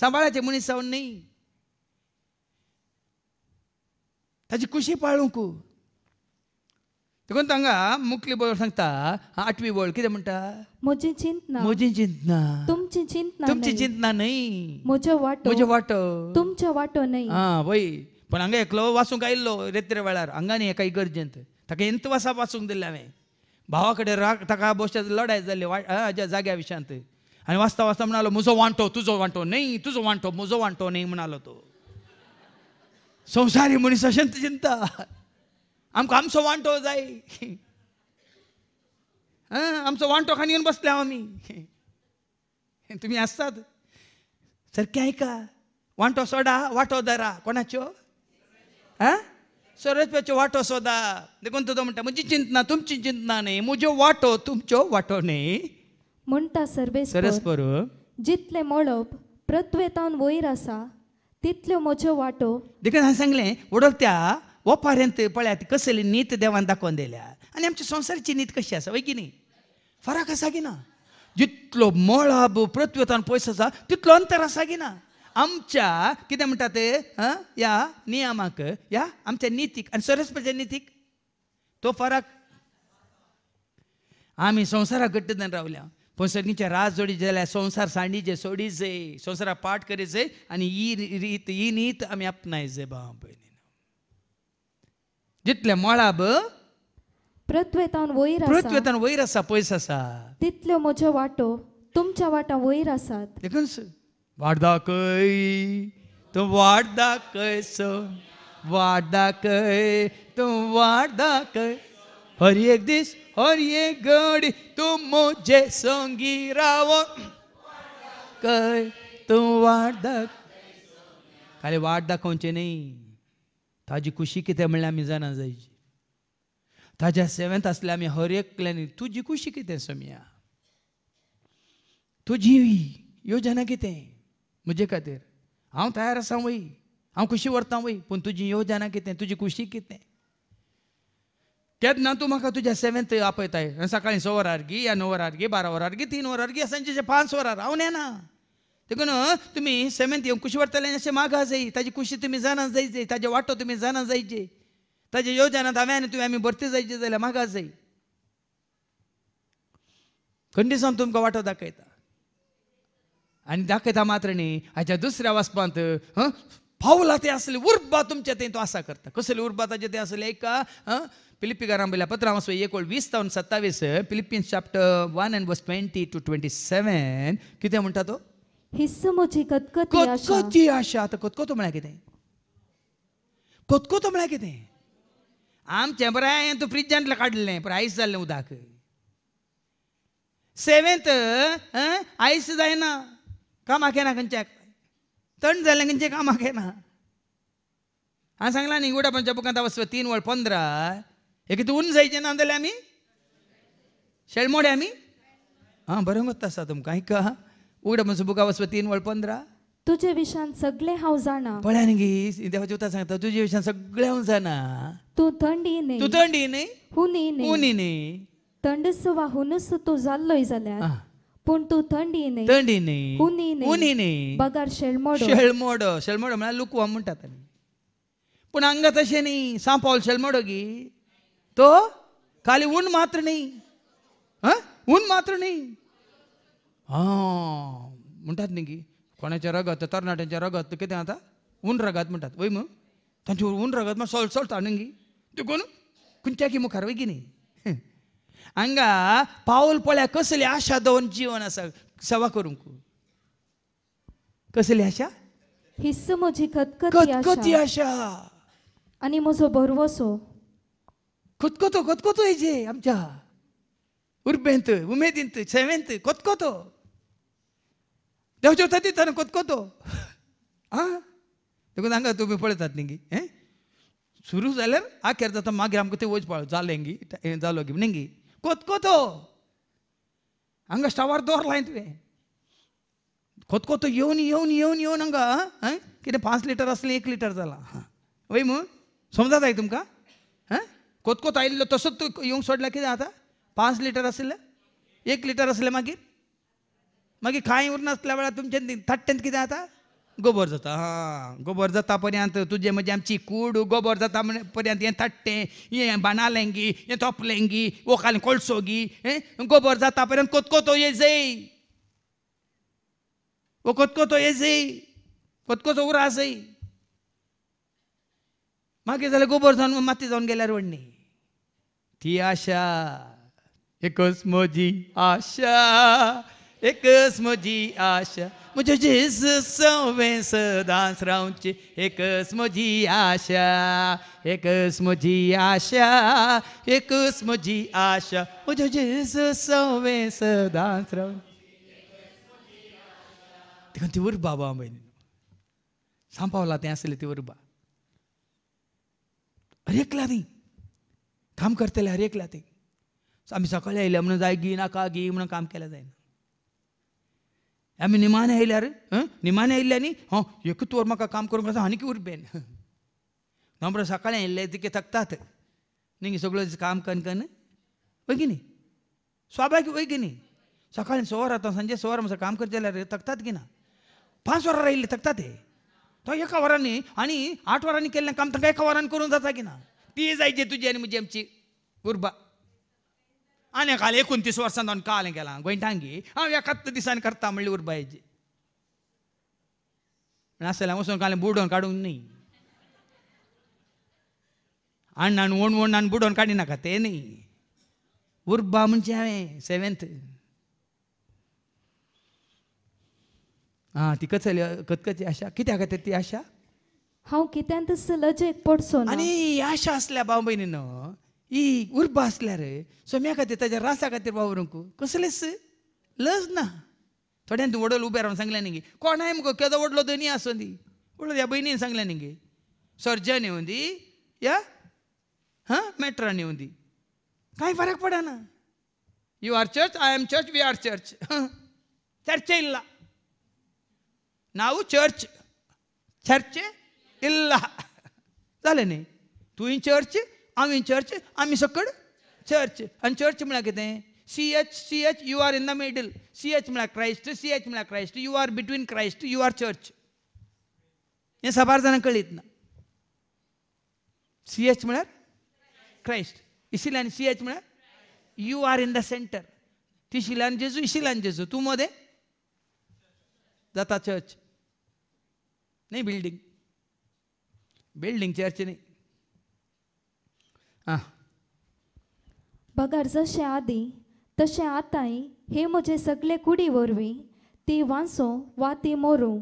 सांबाळाचे मनीस जाऊन न्ही ताची खुशी पाळूंक देखून हांगा मुकली बोल सांगता आठवी बोल कितें म्हणटा म्हजी चिंतना म्हजी चिंतना तुमची चिंता तुमची चिंता नाही म्हजे वाटो नाही हा वय पण हांगा एकलो वासूंक आयिल्लो रेत्रे वेळार हांगा न्ही एका इगर्जेंत ताका इंत वासा वासूंक दिल्लें हांवें भावा कडेन राग ताका बोश्टा लढाय जाल्ली हाज्या जाग्या विशांत आनी वाचता वाचता म्हणालो म्हजो वांटो तुजो वांटो न्ही तुजो वांटो म्हजो वांटो न्ही म्हणालो तो संवसारी मनीस अशेंच चिंता आमकां आमचो वांटो जाय [laughs] आमचो वांटो खाणी येवन बसल्या आमी [laughs] [laughs] तुम्ही असतात सारखे ऐका वाटो सोडा वाटो दरा कोणाच्यो हा सोरपेच्यो वाटो सोदा देखून तो म्हणटा म्हजी चिंतना तुमची चिंतना न्ही म्हज्यो वाटो तुमच्यो वाटो न्ही म्हणटा सर्वे सरस्पर जितले मळप प्रत्वेतान वयर आसा तितल्यो म्हज्यो वाटो देखून हांवें सांगलें वडोवत्या त्या पर्यंत पळयात कसली नीत देवान दाखोवन दिल्या आनी आमच्या संवसाराची नीत कशी आसा वय की न्ही फरक आसा की ना जितलो मळाब पृथ्वीतान पयस आसा तितलो अंतर आसा की ना आमच्या कितें म्हणटा ते ह्या नियमाक ह्या आमच्या नितीक आनी सरस्वतीच्या नितीक तो फरक आमी घट्ट धन रावल्या पूण राज जोडी जाल्यार संवसार सोडी जे संवसाराक पाठ जाय आनी ही रीत ही नीत आमी आपणायचे भाव भयणी जितले मळाब प्रत्वेतान वयर प्रत्वेतान वयर आसा पयस आसा तितल्यो म्हज्यो वाटो तुमच्या वाटा वयर आसात वाट दाखय तूं वाडदाकय सो वाडदाकय तूं दाखय हर एक दीस हर एक घडी तूं म्हजे संगी राव कय तूं दाख खाली वाट दाखोवचे न्ही ताजी खुशी कितें म्हणल्यार आमी जाणा जायची ताज्या सेवेंत आसल्या आमी हर एकल्यानी तूं जिकूशी कितें समिया तूं जिवी योजना कितें म्हजे खातीर हांव तयार आसा वय हांव खुशी व्हरता वय पूण तुजी योजना कितें तुजी खुशी कितें तेन्ना तूं म्हाका तुज्या सेवेंत आपयताय सकाळीं स वरार गी या णव वरार गी बारा वरार गी तीन वरार गी सांजेचे पांच वरार हांव येना देखून तुमी सेवेंत येवन खुशी व्हरतले अशें मागा जायी ताजी खुशी तुमी जाणा जायचे ताजे वांटो तुमी जाणा जायचे ताजी योजना हांवें तुम्ही तुवें आमी भरती जायची जाल्यार मागास जाय कंडिशन तुमकां वाटो दाखयता आनी दाखयता मात्र न्ही हाच्या दुसऱ्या वाचपांत पावलां तें असले उर्बा तुमच्या ते तो आसा करता कसलें उर्बा ताचे तें आसलें एका पिलिपिकारां पयल्या पत्रां वचूं एकोळ वीस तावन सत्तावीस Philippians chapter one and verse twenty two twenty seven कितें म्हणटा तो हिस्स आशा आतां कोतकोतो म्हळ्यार कितें कोतकोतो म्हळ्यार कितें आमचें बरें ಅಂತೂ ಫ್ರಿಜ್ ಅಂತ ಕಡ್ಲೆ ಪರ ಐಸ್ ಜಾಲ್ಲೆ ಉದಾಕ್ सेवेंत आयस जायना कामाक येना खंयच्याक थंड जाल्ले खंयचे कामाक येना हांवें सांगलां न्ही पंचा बुकांत वचप तीन वळ पंदरा हे कितें ऊन जायचें ना जाल्यार आमी शेळमोडे आमी आं बरें गोत्ता आसा तुमकां आयका उगडापांचो बुका वचप तीन वळ पंदरा तुझे विशान सगळे हांव जाणा पळ्यान गी देव जेवता सांगता तुझे विशान सगळे हांव जाणा तूं थंडी न्ही तू थंडी न्ही हुनी न्ही हुनी न्ही थंडस वा हुनस तूं जाल्लोय जाल्यार तू पूण तूं थंडी न्ही थंडी न्ही हुनी न्ही हुनी न्ही बगार शेळमोडो शेळमोडो शेळमोडो म्हळ्यार लुकवा म्हणटात आमी पूण हांगा तशें न्ही सांपावल शेळमोडो गी तो खाली ऊन मात्र न्ही हं ऊन मात्र न्ही हा म्हणटात न्ही गी कोणाचे रगत तरणाट्यांचे रगत कितें आता उन रगत म्हणतात वय मग तांचे ऊन रगत मात सोलसोलता ते कोण कोण की मुखार वय की न्ही हांगा पावल पळ्या कसली आशा दोन जीवन आसा सेवा करूंक कसली आशा हिस्स म्हजी खतखती आशा आणि म्हजो भरवसो खतखतो खतखतो हेजे आमच्या उर्बेंत उमेदींत सेवेंत खतखतो ದೇವಚೋತತಿ ತನಗೆ ಕೊತ್ಕೋತು ಹಾಂ ತಗೊಂಡು ಹಂಗ ತುಂಬಿ ಪಳतात ನಿಂಗೆ ಏ सुरू जाल्यार आखेर जाता मागीर आमकां तें वच पाळ जालें गी जालो गी निंगी कोतकोतो हो? हांगा स्टावार दवरलाय तुवें कोतकोतो हो? येवन येवन येवन येवन हांगा कितें पांच लिटर आसलें एक लिटर जाला वय मू समजा जाय तुमकां आं कोतकोत आयिल्लो तसोच तूं येवंक सोडला कितें जाता पांच लिटर आसलें एक लिटर आसलें मागीर मागीर खांय उर वेळार तुमचे थट्टेन कितें जाता गोबर जाता हां गोबर जाता पर्यंत तुजे म्हणजे आमची कूड गोबर जाता पर्यंत हें थट्टें हें बाणालेंगी हें तोपलेंगी कोळसो कोळसोगी हे गोबर जाता पर्यंत कोतकोतो येजै वो कोतकोतो येजै कोतकोचो उरासै मागीर जाल्यार गोबर जावन माती जावन गेल्यार वडणी ती आशा एकच म्हजी आशा एकच म्हजी आशा म्हणजे जेस सवें सदां रावची एकच म्हजी आशा एकच म्हजी आशा एकच म्हजी आशा म्हणजे जेस सवें सदां रावची ती उर्बा बाबा भयणी सांपावला तें असले ती उर्बा एकला ती काम अरे एकला ते आमी सकाळी आयले म्हणून जाय गी नाका गी म्हणून काम केलें जायना निमाने आयल्या వెళ్ళారు నిమానే एक तोर తోర్మక काम करू कसं आणखी उरबेन नम्र सकाळी येल्ले तिके थकतात निंगे सगळं काम कन वय की नाही स्वाभाविक वय की नाही सकाळी सोवर आता संजे सोवर मसा काम करत जाल्यार थकतात की ना पाच वरां राहिले थकतात हे तो एका वरांनी आणि आठ वरांनी केल्लें काम तांकां एका वरान करून जाता की ना ती जायची तुजी आनी म्हजी आमची उरबा आनी काल एकोणतीस वर्षांत हांवें काल गेला गोंयटांगी हांव एकाच दिसांनी करता म्हणलें उरबायजी नासल्यार वचून काल बुडोवन काडूंक न्ही अण्णान वण वण बुडोवन काडिनाका ते न्ही उर्बा म्हणजे हांवें सेवेंथ आं ती कचली कचकची आशा कित्या खातीर ती आशा हांव कित्यान तसलो एकपट पडसो आनी आशा आसल्या भाव भयणीन ई उर्बा असल्या रे सोम्या खात त्याच्या रासा खात बा कसलीच लज ना थोड्यांद वडोल रावन सांगलें सांगल्याने गे कोणा मुगो केदो भयणीन दोनियासू न्ही गे सर्जा निवून दी या हां मेट्रा निवून दी काही फरक पडना you are church I am church we are church चर्चे इल्ला नाव चर्च चर्च इला जालें न्ही तुवें चर्च आम इन चर्च आम सकड चर्च आनी चर्च म्हळ्यार कितें C H C H you are in the middle C H म्हळ्यार क्रायस्ट सी एच म्हळ्यार Christ you are between Christ you are church हें साबार जाणां कळीत ना सी एच म्हळ्यार क्रायस्ट इशिलान सी एच म्हळ्यार you are in the centre ती शिलान जेजू इशिलान जेजू तूं मदें जाता चर्च नाही बिल्डिंग बिल्डिंग चर्च न्ही बगर जसे आदी तसे आतांय हे मुझे सगळे कुडी वरवी ती वांसो वा ती मोरूं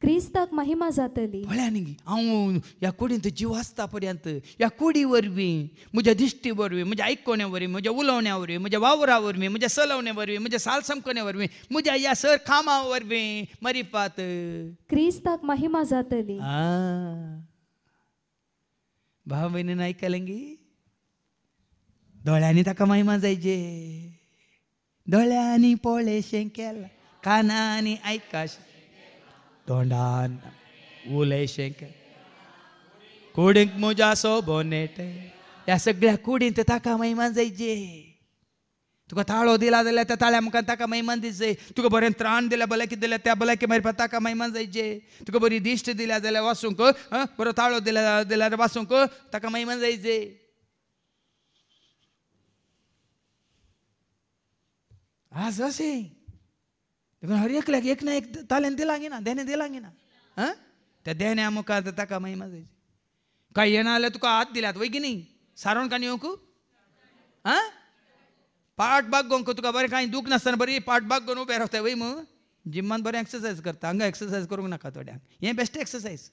क्रिस्ताक महिमा जातली म्हळ्यार न्ही हांव ह्या कुडींत जीव आसता पर्यंत ह्या कुडी वरवी म्हज्या दिश्टी वरवी म्हज्या ऐकवण्यावर वरवीं म्हज्या उलोवण्या वरवीं म्हज्या वावरा वरवी म्हज्या सलवण्या वरवीं म्हज्या साल समकण्या वरवीं म्हज्या ह्या सर कामा वरवीं मरिपात क्रिस्ताक महिमा जातली भाव भयणीन ऐकलेंगी डोळ्याने ताका महिमा माजायचे डोळ्यांनी पोळे शेंकेल कानानी ऐका तोंडान उलय शेंकेल कुडींक सो बोनेट या सगळ्या कुडींत ताका महिमा जायचे तुका ताळो दिला जाल्यार त्या ताळ्या मुखार ताका महिमान दिसचे तुका बरें त्राण दिल्या भलायकी दिल्या त्या भलायकी मारपाक ताका महिमान जायचे तुका बरी दिश्ट दिल्या जाल्यार वासूंक बरो ताळो दिला दिल्यार वासूंक ताका महिमान जायचे आज असे हर एक एक ना एक तालेन दिला गे ना देणे दिला गे ना हां त्या देण्या मुखार ताका महिमा जायची काय येणार आल्या तुका हात दिल्यात वय की नाही सारण काणी येऊकू हां पाठ बाग तुका बरें कांय दूख नासतना बरी पाठ बाग गोन उबे रावता वय मग जिमान बरें एक्सरसाइज करता हांगा एक्सरसाइज करूंक नाका थोड्यांक हें बेस्ट एक्सरसाइज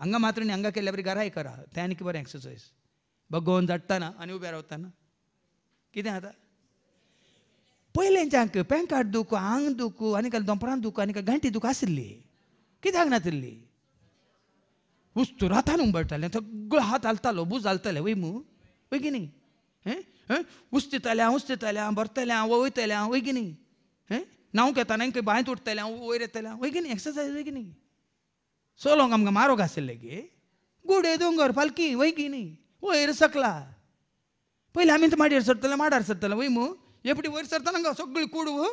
हांगा मात्र न्ही हांगा केल्या बरी घराय करा तें की बरें एक्सरसाइज गोवन जाडटाना आनी उभे रावताना कितें जाता पयलेंच्या हांक पॅन कार्ड दुखू हांग दुखू आनी काल दोंपरान दुखू आनी काल घंटी दुखू आशिल्ली कित्याक नातिल्ली उस्तू रातान उंबडटालें सगळो हात हालतालो बूज हालताले वय मू वय न्ही हें उस्तितालें हांव उस्तितालें हांव भरतलें हांव वयतलें हांव वय की न्ही न्हांव घेताना खंय बांयत उडतलें हांव वयर येतलें हांव वय न्ही एक्सरसायज वय न्ही सोलोंग आमकां मारोग आशिल्लें गे गोडे दोंगर फालकी वय की न्ही वयर सकला पयलीं आमी माड्यार सरतले माडार सरतले वय मू ಎಪ್ಪಡಿ ಒಯ್ದು ಸರ್ತಾನಂಗ ಸೊಗ್ಗಳು ಕೂಡುವು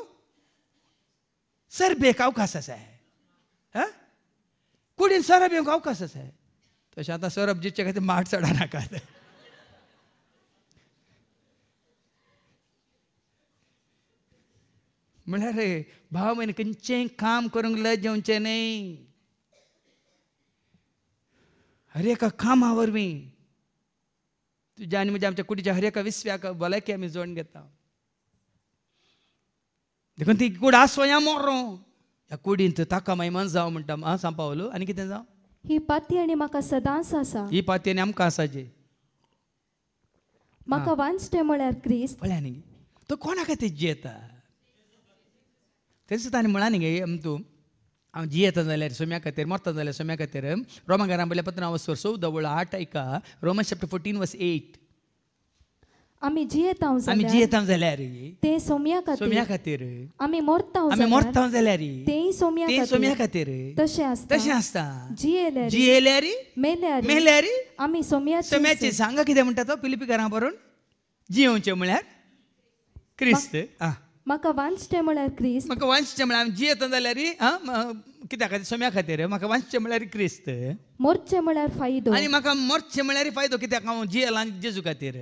सरಬೇಕು अवकाशच आहे हां कुठीन सर बेंक अवकाशच आहे तसे आता सौरभजीच्या काही माठ चढा नाका म्हणल्यार रे भाव म्हयने खंयचें काम करूंक लज जेवचें न्ही हर एका कामा वरवीं तुज्या आनी म्हणजे आमच्या कुडीच्या हर एका विस्व्याक भलायकी आमी जोडून घेता Dhe când i kud asfaya morro. Ya kudint taka mai man zaw muntam a sampavlu ani kiten zaw. Hi pati ani maka sadans asa. Hi pati ani amka asaje. Maka once time olar Christ. Olanigi. तो कोणाक तें जियेता तें सुद्दां आनी म्हणा न्ही गे तूं हांव जियेता जाल्यार सोम्या खातीर मरता जाल्यार सोम्या खातीर रोमा घरा पत्र हांव वर्सो दवळ आठ आयका Romans chapter fourteen verse eight ఆమె జీతం आमी జీతం जाल्यार ते सोम्या ఖాతీర్ सोम्या खातीर आमी మోర్తా ఆమె మోర్తా జలారి सोमिया सोम्या खातीर సోమ్యా ఖాతీర్ तशें असता तसे असता जिएलरी जिएलरी मेलरी मेलरी आम्ही सोम्या सोम्याचे सांगा कितें म्हणटा तो हो पिलिपी बरोवन जियोचे म्हळ्यार क्रिस्त म्हाका वांचचें म्हळ्यार क्रिस्त म्हाका वांचचें म्हळ्यार जियेता जाल्यार कित्या खातीर सोम्या खातीर म्हाका वांचचें म्हळ्यार क्रिस्त मोरचे म्हळ्यार फायदो आनी म्हाका मोरचे म्हळ्यार फायदो कित्याक हांव जियेला जेजू खातीर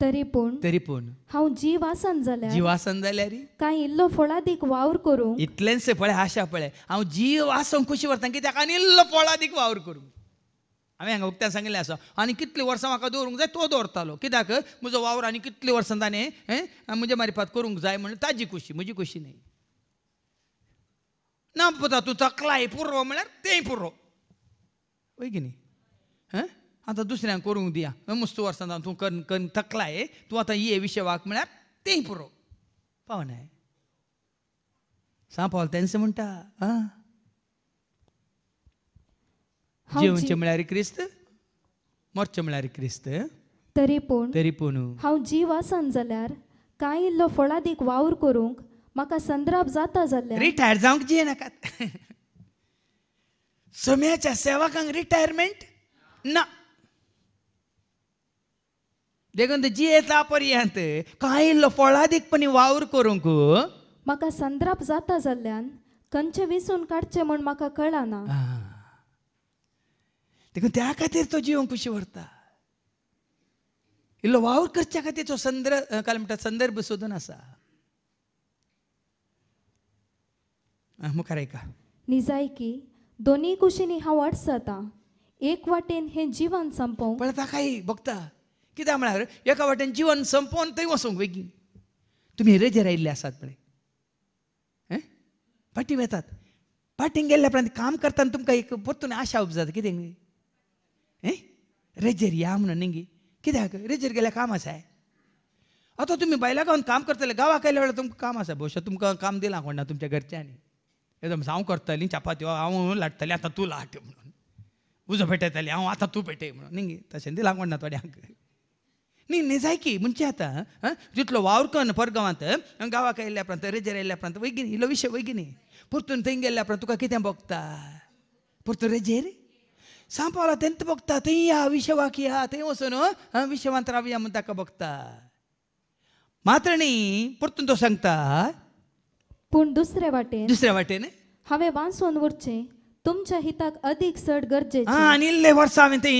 तरी पूण तरी पूण हांव जीवासन जाल्यार जीवासन जाल्यार कांय इल्लो फळादीक वावर करूं इतलेंच पळय आशा पळय हांव जीव आसूंक खुशी व्हरता कित्याक आनी इल्लो फळादीक वावर करूं हांवें हांगा उक्त्यान सांगिल्लें आसा आनी कितलीं वर्सां म्हाका दवरूंक जाय तो दवरतालो कित्याक म्हजो वावर आनी कितलीं वर्सां ताणें हें म्हजे मारिफात करूंक जाय म्हणून ताजी खुशी म्हजी खुशी न्ही ना पुता तूं तकलाय पुरो म्हळ्यार तेंय पुरो हय की न्ही हं आता दुसऱ्यांक करूंक दिया मस्त वर्सां जावन तूं कर कर थकलाय तूं आतां ये विशय वाक म्हळ्यार तेंय पुरो पावनाय सांग पावल तेंच म्हणटा आं जेवचे म्हळ्यार क्रिस्त मरचे म्हळ्यार क्रिस्त तरी पूण तरी पूण हो. हांव जीव आसन जाल्यार कांय इल्लो फळादीक वावर करूंक म्हाका संद्राप जाता जाल्यार रिटायर जावंक जी नाकात [laughs] समयाच्या सेवकांक रिटायरमेंट ना देखून जी येता पर्यंत इल्लो फळादीकपणी वावर करूंक म्हाका संद्राप जाता जाल्ल्यान खंयचे विसून काडचे म्हूण म्हाका कळना देखून त्या खातीर तो जीव कशी व्हरता इल्लो वावर करच्या खातीर तो संद्र काल म्हणटा संदर्भ सोदून आसा मुखार ऐका निजायकी दोनी कुशीनी हांव जाता एक वाटेन हे जीवन संपवंक पळय ताका बघता कित्याक म्हळ्यार एका वाटेन जीवन संपोवन थंय वचूंक बेगीन तुमी रेजेर आयिल्ले आसात पळय पाटी वेतात पाटींग गेल्ल्या उपरांत काम करताना तुमकां एक परतून आशा उब जाता कितें हें रेजेर या म्हणून न्ही कित्याक रेजेर गेल्या काम आसा आतां तुमी बायला गावन काम करतले गांवाक आयल्या वेळार तुमकां काम आसा भविश्य तुमकां काम दिलां कोणा तुमच्या घरच्यांनी एकदम हांव करतलीं चापात्यो हांव लाटतलें आतां तूं लाट म्हणून उजो पेटयताली हांव आतां तूं पेटय म्हणून न्ही तशें दिलां कोणा थोड्यांक ನೀನು ನಿಜಾಯ್ಕಿ ಮುಂಚೆ ಆತ ಜುತ್ಲೋ ವಾವ್ರಕನ್ ಪರ್ಗವಂತ ಗಾವಾಕ ಇಲ್ಲ ಪ್ರಾಂತ ರೆಜರ ಇಲ್ಲ ಪ್ರಾಂತ ಒಯ್ಗಿನಿ ಇಲ್ಲ ವಿಷಯ ಒಯ್ಗಿನಿ ಪುರ್ತುನ್ ತೆಂಗೆಲ್ಲ ಪ್ರಾಂತ ತುಕ ಕಿತೆ ಬೋಗ್ತಾ ಪುರ್ತು ರೆಜೇರಿ ಸಾಂಪಾಲ ತೆಂತ ಬೋಗ್ತಾ ತೆಯ್ಯ ವಿಷವಾಕಿಯ ತೆಯ್ಯೋಸನು ವಿಷವಂತರ ಅವಿಯ ಮುಂತಾಕ ಬೋಗ್ತಾ ಮಾತ್ರणी ಪುರ್ತುನ್ ತೋಸಂಗ್ತಾ पूण दुसरे वाटेन दुसऱ्या वाटेन हांवें वांस वन तुमच्या हिताक अधिक सड गरजे हां आनी इल्लें वर्सां हांवें ते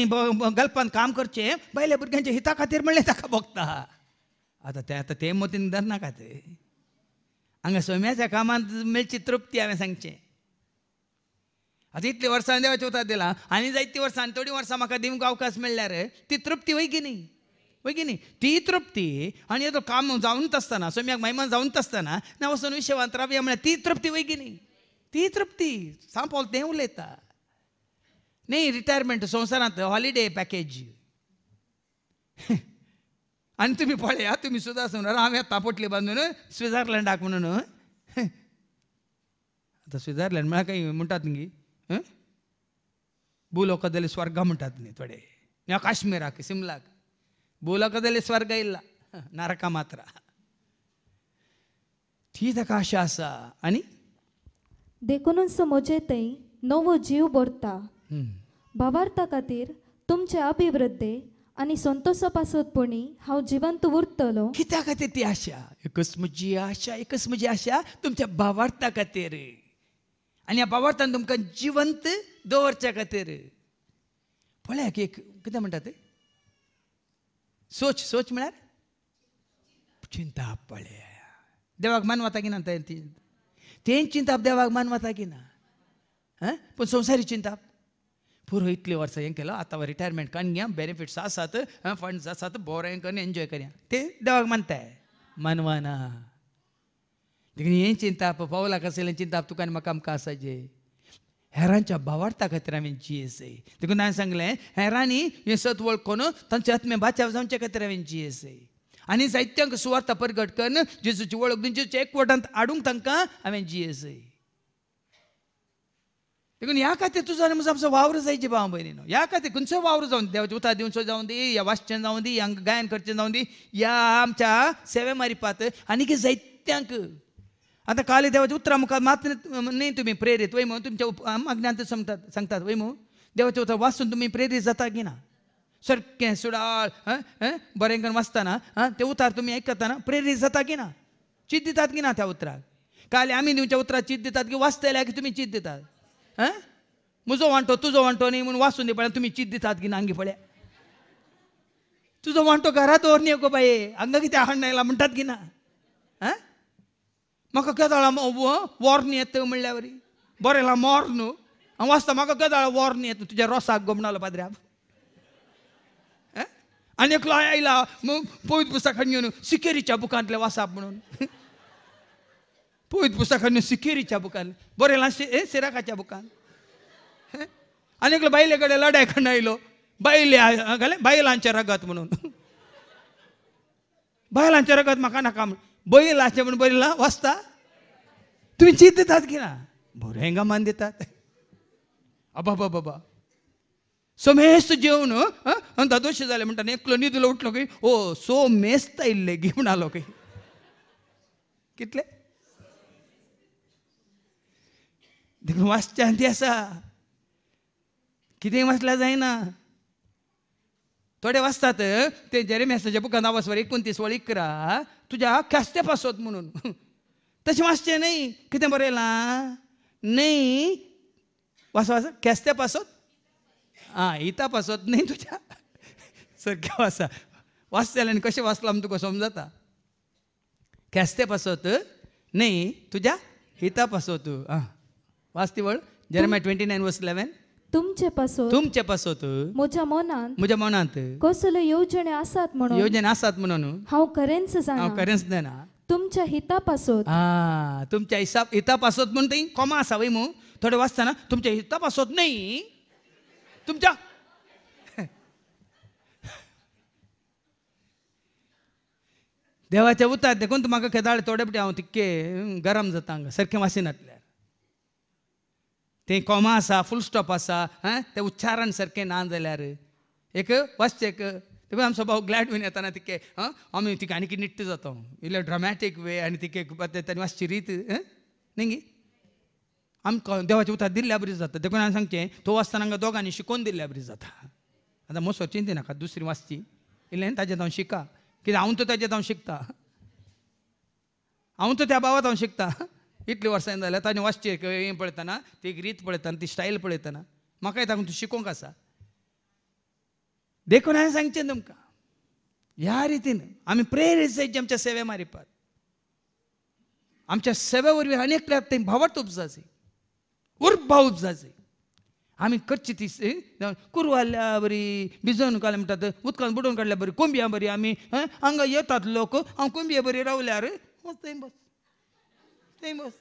गल्पान काम करचे बैले भुरग्यांच्या हिता खातीर म्हणले ताका भोगता आता ते आता ते मतीन धरनाका ते हांगा सोम्याच्या कामांत मेळची तृप्ती हांवें सांगचे आता इतलीं वर्सां हांवें देवाचें उतार दिला आनी जायतीं वर्सां आनी थोडीं वर्सां म्हाका दिमको अवकाश मेळ्ळ्यार ती तृप्ती होई की न्ही होई की न्ही ती तृप्ती आनी काम जावनच आसतना सोम्याक महिमान जावनच आसतना ना वचून विशय वांतराप या म्हळ्यार ती तृप्ती होई की न्ही ತೀ ತೃಪ್ತಿ ಸಂಪೈತಾ ನೀ ರೀಟಾಯ್ಮ ಹಾಲುಡೆ ಪ್ಯಾಕೆಜ್ ಪುನೀತ್ ಸುಧಾರ ಸ್ವಿರ್ಲ ಅ ಸ್ವಿರ್ಲ ಕ ಭೂಲೋಕದಲ್ಲಿ ಸ್ವರ್ಗ ಕಾಶ್ಮೀರ ಸಿಮಲ ಭೂಲೋಕದಲ್ಲಿ ಸ್ವರ್ಗ ಇಲ್ಲ ನರಕ ಮಾತ್ರ ಮತ್ತಿ ಅನಿ देखून म्हजे थंय नवो जीव भरता भावार्था खातीर तुमचे अभिवृद्धे आनी संतोष पुणी हांव जिवंत उरतलो कित्या खातीर ती आशा एकच म्हजी आशा एकच म्हजी आशा तुमच्या भावार्था खातीर आणि ह्या भावार्थान तुमकां जिवंत दवरच्या खातीर पळया एक कितें म्हणटा ते सोच सोच म्हळ्यार चिंता पळया देवाक मानवता की ना ती तेन चिंताप देवाक मान वता की ना पूण संवसारी चिंताप पुरो इतले वर्सां हें केलो आतां रिटायरमेंट घेया बेनिफिट्स आसात फंड्स आसात बोरें करून एन्जॉय करया ते देवाक मानताय मानवाना देखून हें चिंताप पावलाक आसलेलें चिंताप तुका आनी म्हाका आमकां आसा जे हेरांच्या भावार्था खातीर हांवें जी एस देखून हांवें सांगलें हेरांनी हें सत्वळ कोण तांचे आत्मे बाचाव जावचे खातीर हांवें जी आनी जायत्यांक सुवार्थ परगटकन जेजूची वळख दिवन जेजूच्या एकवटांत हाडूंक तांकां हांवें जियेजय देखून ह्या खातीर तुजो आनी म्हजो आमचो वावर जायचे भाव भयणीनो ह्या खातीर खंयचो वावर दी देवाचे उता दिवचो जावं दी या वाचचें जावं दी हांगा गायन करचें जावं दी या आमच्या सेवे मारिपात आनी कितें जायत्यांक आतां काली देवाचे उतरां मुखार मात न्ही तुमी प्रेरीत वय म्हणून तुमच्या मागण्यांत सांगतात सांगतात वै म्हणून देवाच्या उतर वाचून तुमी प्रेरीत जाता की ना सर केसुडा बरें करून वाचताना ते उतार तुमी आयकताना प्रेरीत जाता की ना चीत दितात की ना त्या उतराक काल आमी तुमच्या उतरात चीत दितात की वाचतल्या की तुमी चीत दितात हां म्हजो वांटो तुजो वांटो न्ही म्हणून वाचून दे पळया तुमी चीत दितात की ना हांगी पळया तुझो वांटो घरात दवर न्ही गो बाये हांगा कितें हाडून नाही म्हणटात की ना हां म्हाका केदळा वॉर न्ही येता म्हणल्या वरी बरें मोर न्हू हांव वाचता म्हाका केदळा वॉर न्ही येता तुज्या रोसाक गोमणालो पाद्र्या एकलो आयला मग पोवित पुस्तकात घेऊन सिकेरीच्या बुकांतले वासाप म्हणून पोवित पुस्तकात सिक्युरीच्या सिकेरीच्या बुकान बरयला ए सिराकाच्या बुकान आनी एकलो बायले लढाय आयलो बायले घाले बायलांच्या रगत म्हणून बायलांच्या रगत म्हाका नाका म्हण बैलाचे म्हणून बरेल वाचता तुम्ही चीत दितात की ना बरें हंगामान देतात आबा बाबा जेवण ಸಮೇಸ್ತ ಜೇವನು ಅಂತ ದೋಷದಲ್ಲಿ ಮಂಟಾನೆ ಕ್ಲೊನಿದುಲ ओ सो सोमेस्त इल्ले घेऊन आलो काही कितले देखून वाचच्या ती असा कितें वाचल्यार जायना थोडे वाचतात ते जेरेमेसाच्या बुकान आवासवर एकोणतीस वळ इकरा तुझ्या ख्यास्ते पासोत म्हणून तसे वाचचे नाही किती बरयलां नाही वाच वाच ख्यास्ते पासोत आं हिता पासत न्ही तुज्या सारकें वाचा वाचतले आनी कशें वाचलां म्हणून तुका समजता खेस्ते पासत न्ही तुज्या हिता पासत आं वाचती वळ जेरमाय ट्वेंटी नायन वर्स इलेवन तुमचे पासून तुमचे पासून म्हज्या मनांत म्हज्या मनांत कसले येवजणे आसात म्हणून योजने आसात म्हणून हांव करेन्स जाणा हांव करेन्स जाणा तुमच्या हिता पासून आ तुमच्या हिसाब हिता पासून म्हणून थंय कोमा आसा वय मू थोडे वाचताना तुमच्या हिता पासवत नाही तुमच्या देवाच्या उतार देखून म्हाका थोडे पटी हांव तितके गरम जाता हांगा सारखे वासिनांतल्यान ते कोमा आसा फूल स्टॉप आसा हां तें उच्चारण सारकें ना जाल्यार एक वाचचेक एक आमचो भाऊ ग्लॅड बीन येताना तिके आम्ही आमी तिका आनी निट्ट जातो इल्लो ड्रॉमॅटिक वे आनी तिके त्यांनी वाचची रीत न्ही आमकां देवाच्या उतार दिल्ल्या बरी जाता देखून हांवें सांगचें तो वाचताना हांगा दोगांनी शिकोवन दिल्ल्या बरी जाता आतां मोसो चिंती नाका दुसरी वाचची इल्लें ताजे जावन शिका कित्याक हांव तो ताजे जावन शिकता हांव तो त्या बाबात हांव शिकता इतली वर्सांनी जाल्यार ताजें वाचचें हें पळयतना ती रीत पळयतना ती स्टायल पळयतना म्हाकाय ताका तूं शिकोवंक आसा देखून हांवें सांगचें तुमकां ह्या रितीन आमी प्रेरीत रिसर्च आमच्या सेवे मारिपात आमच्या सेवे वरवीं अनेक प्रयत्न भावार्थ उपजाचे भाऊच जाय आमी कच्ची ती कुरवाल्या बरी भिजवून काडल्या म्हणटात उदकान बुडोवन काडल्या बरी कोंबियां बरी आमी हांगा येतात लोक हांव कोंबिये बरी रावल्या बस थंय बस थंय बस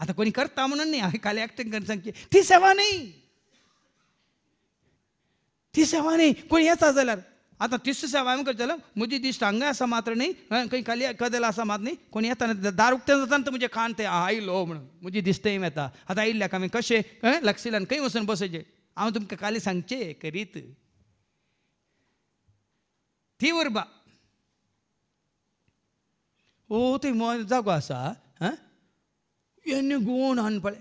आता कोणी करता म्हणून नाही आहे खाली ॲक्टिंग करून सांगते ती सेवा नाही ती सेवा नाही कोणी येता जाल्यार आता तिसरी सेवा करतलं मुजी दिस हंगा असा मात्र नाही काही खाली कदेला असा मात नाही कोणी येताना दार उक्ते जाताना म्हणजे खान ते आयलो म्हणून मुजी दिसते येता आतां आयिल्ल्याक आमी कशे हं लक्षिलान खंय वचून बसायचे हांव तुमकां काली सांगचे करीत ती उर्बा ओ ते मोल जागो आसा हं यांनी हान पळय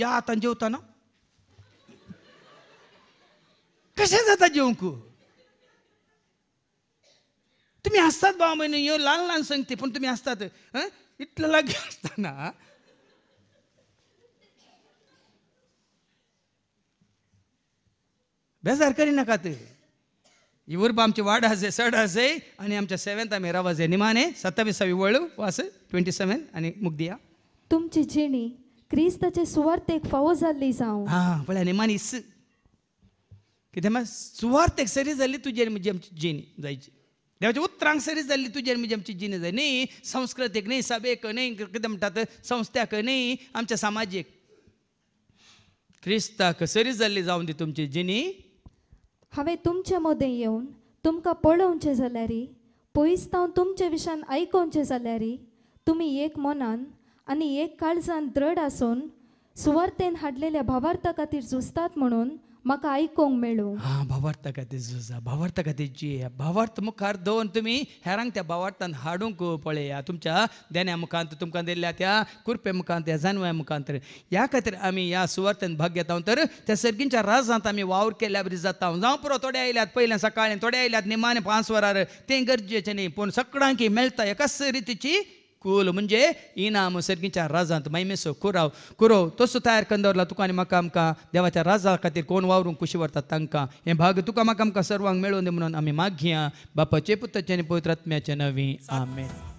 या आतां जेवताना कसे कशें जाता जेवंक तुम्ही हसतात भाऊ बहिणी यो लहान लहान सांगते पण तुम्ही हसतात इथलं लागे असताना बेजार करी नका ते इवर आमची वाड हसे सड हसे आणि आमच्या सेवन्थ आम्ही रवाज आहे निमाने सत्तावीसावी वळू वास ट्वेंटी सेवन आणि मुगदिया तुमची जिणी क्रिस्ताचे सुवार्थ एक फावो जाल्ली जाऊ हां पळय निमान इस कित्याक एक सरी जाल्ली तुजे म्हणजे आमची जिणी जायची లేకపోతే जाल्ली तुजेर म्हणजे जिने जाय न्ही संस्कृतीक न्ही सभेक न्ही कितें म्हणटात संस्थाक न्ही आमच्या सामाजीक क्रिस्ताक सरी जाल्ली जावन दी तुमची जिनी हांवें तुमचे मदें येवन तुमकां पळोवचें जाल्यारी पयस तुमच्या तुमचे विशान आयकोवचें जाल्यारी तुमी एक मनान आनी एक काळजान दृढ आसून सुवार्थेन हाडलेल्या भावार्था खातीर झुजतात म्हणून आयकूंक ఐకోంగ్ हा भावार्थ खातीर झुजा भावार्थ खातीर जिया भावार्थ मुखार दोन तुमी हेरांक त्या भावार्थान हाडूंक पळया तुमच्या देण्या मुखांत तुमकां दिल्ल्या त्या कुरपे मुखांत त्या जानव्या मुखांत ह्या खातीर आमी ह्या सुवार्थान भाग घेता तर त्या सर्गींच्या राजांत आमी वावर केल्या बरी जाता जावं पुरो थोडे आयल्यात पहिल्या सकाळीं थोडे आयल्यात निमाणे पांच वरार तें गरजेचें न्ही पूण सगळ्यांक मेळटा एकाच रितीची कुल म्हणजे इनाम सर्गीच्या राजांत मैमेसो कुराव कुरो तसो तयार कंदवरला तुका आनी म्हाका आमकां देवाच्या राजा खातीर कोण वावरूंक कुशी व्हरतात तांकां हें भाग तुका म्हाका आमकां सर्वांक मेळोवन दे म्हणून आमी मागया बापाचे पुतचे आनी पवित्रात्म्याचे नवी आमे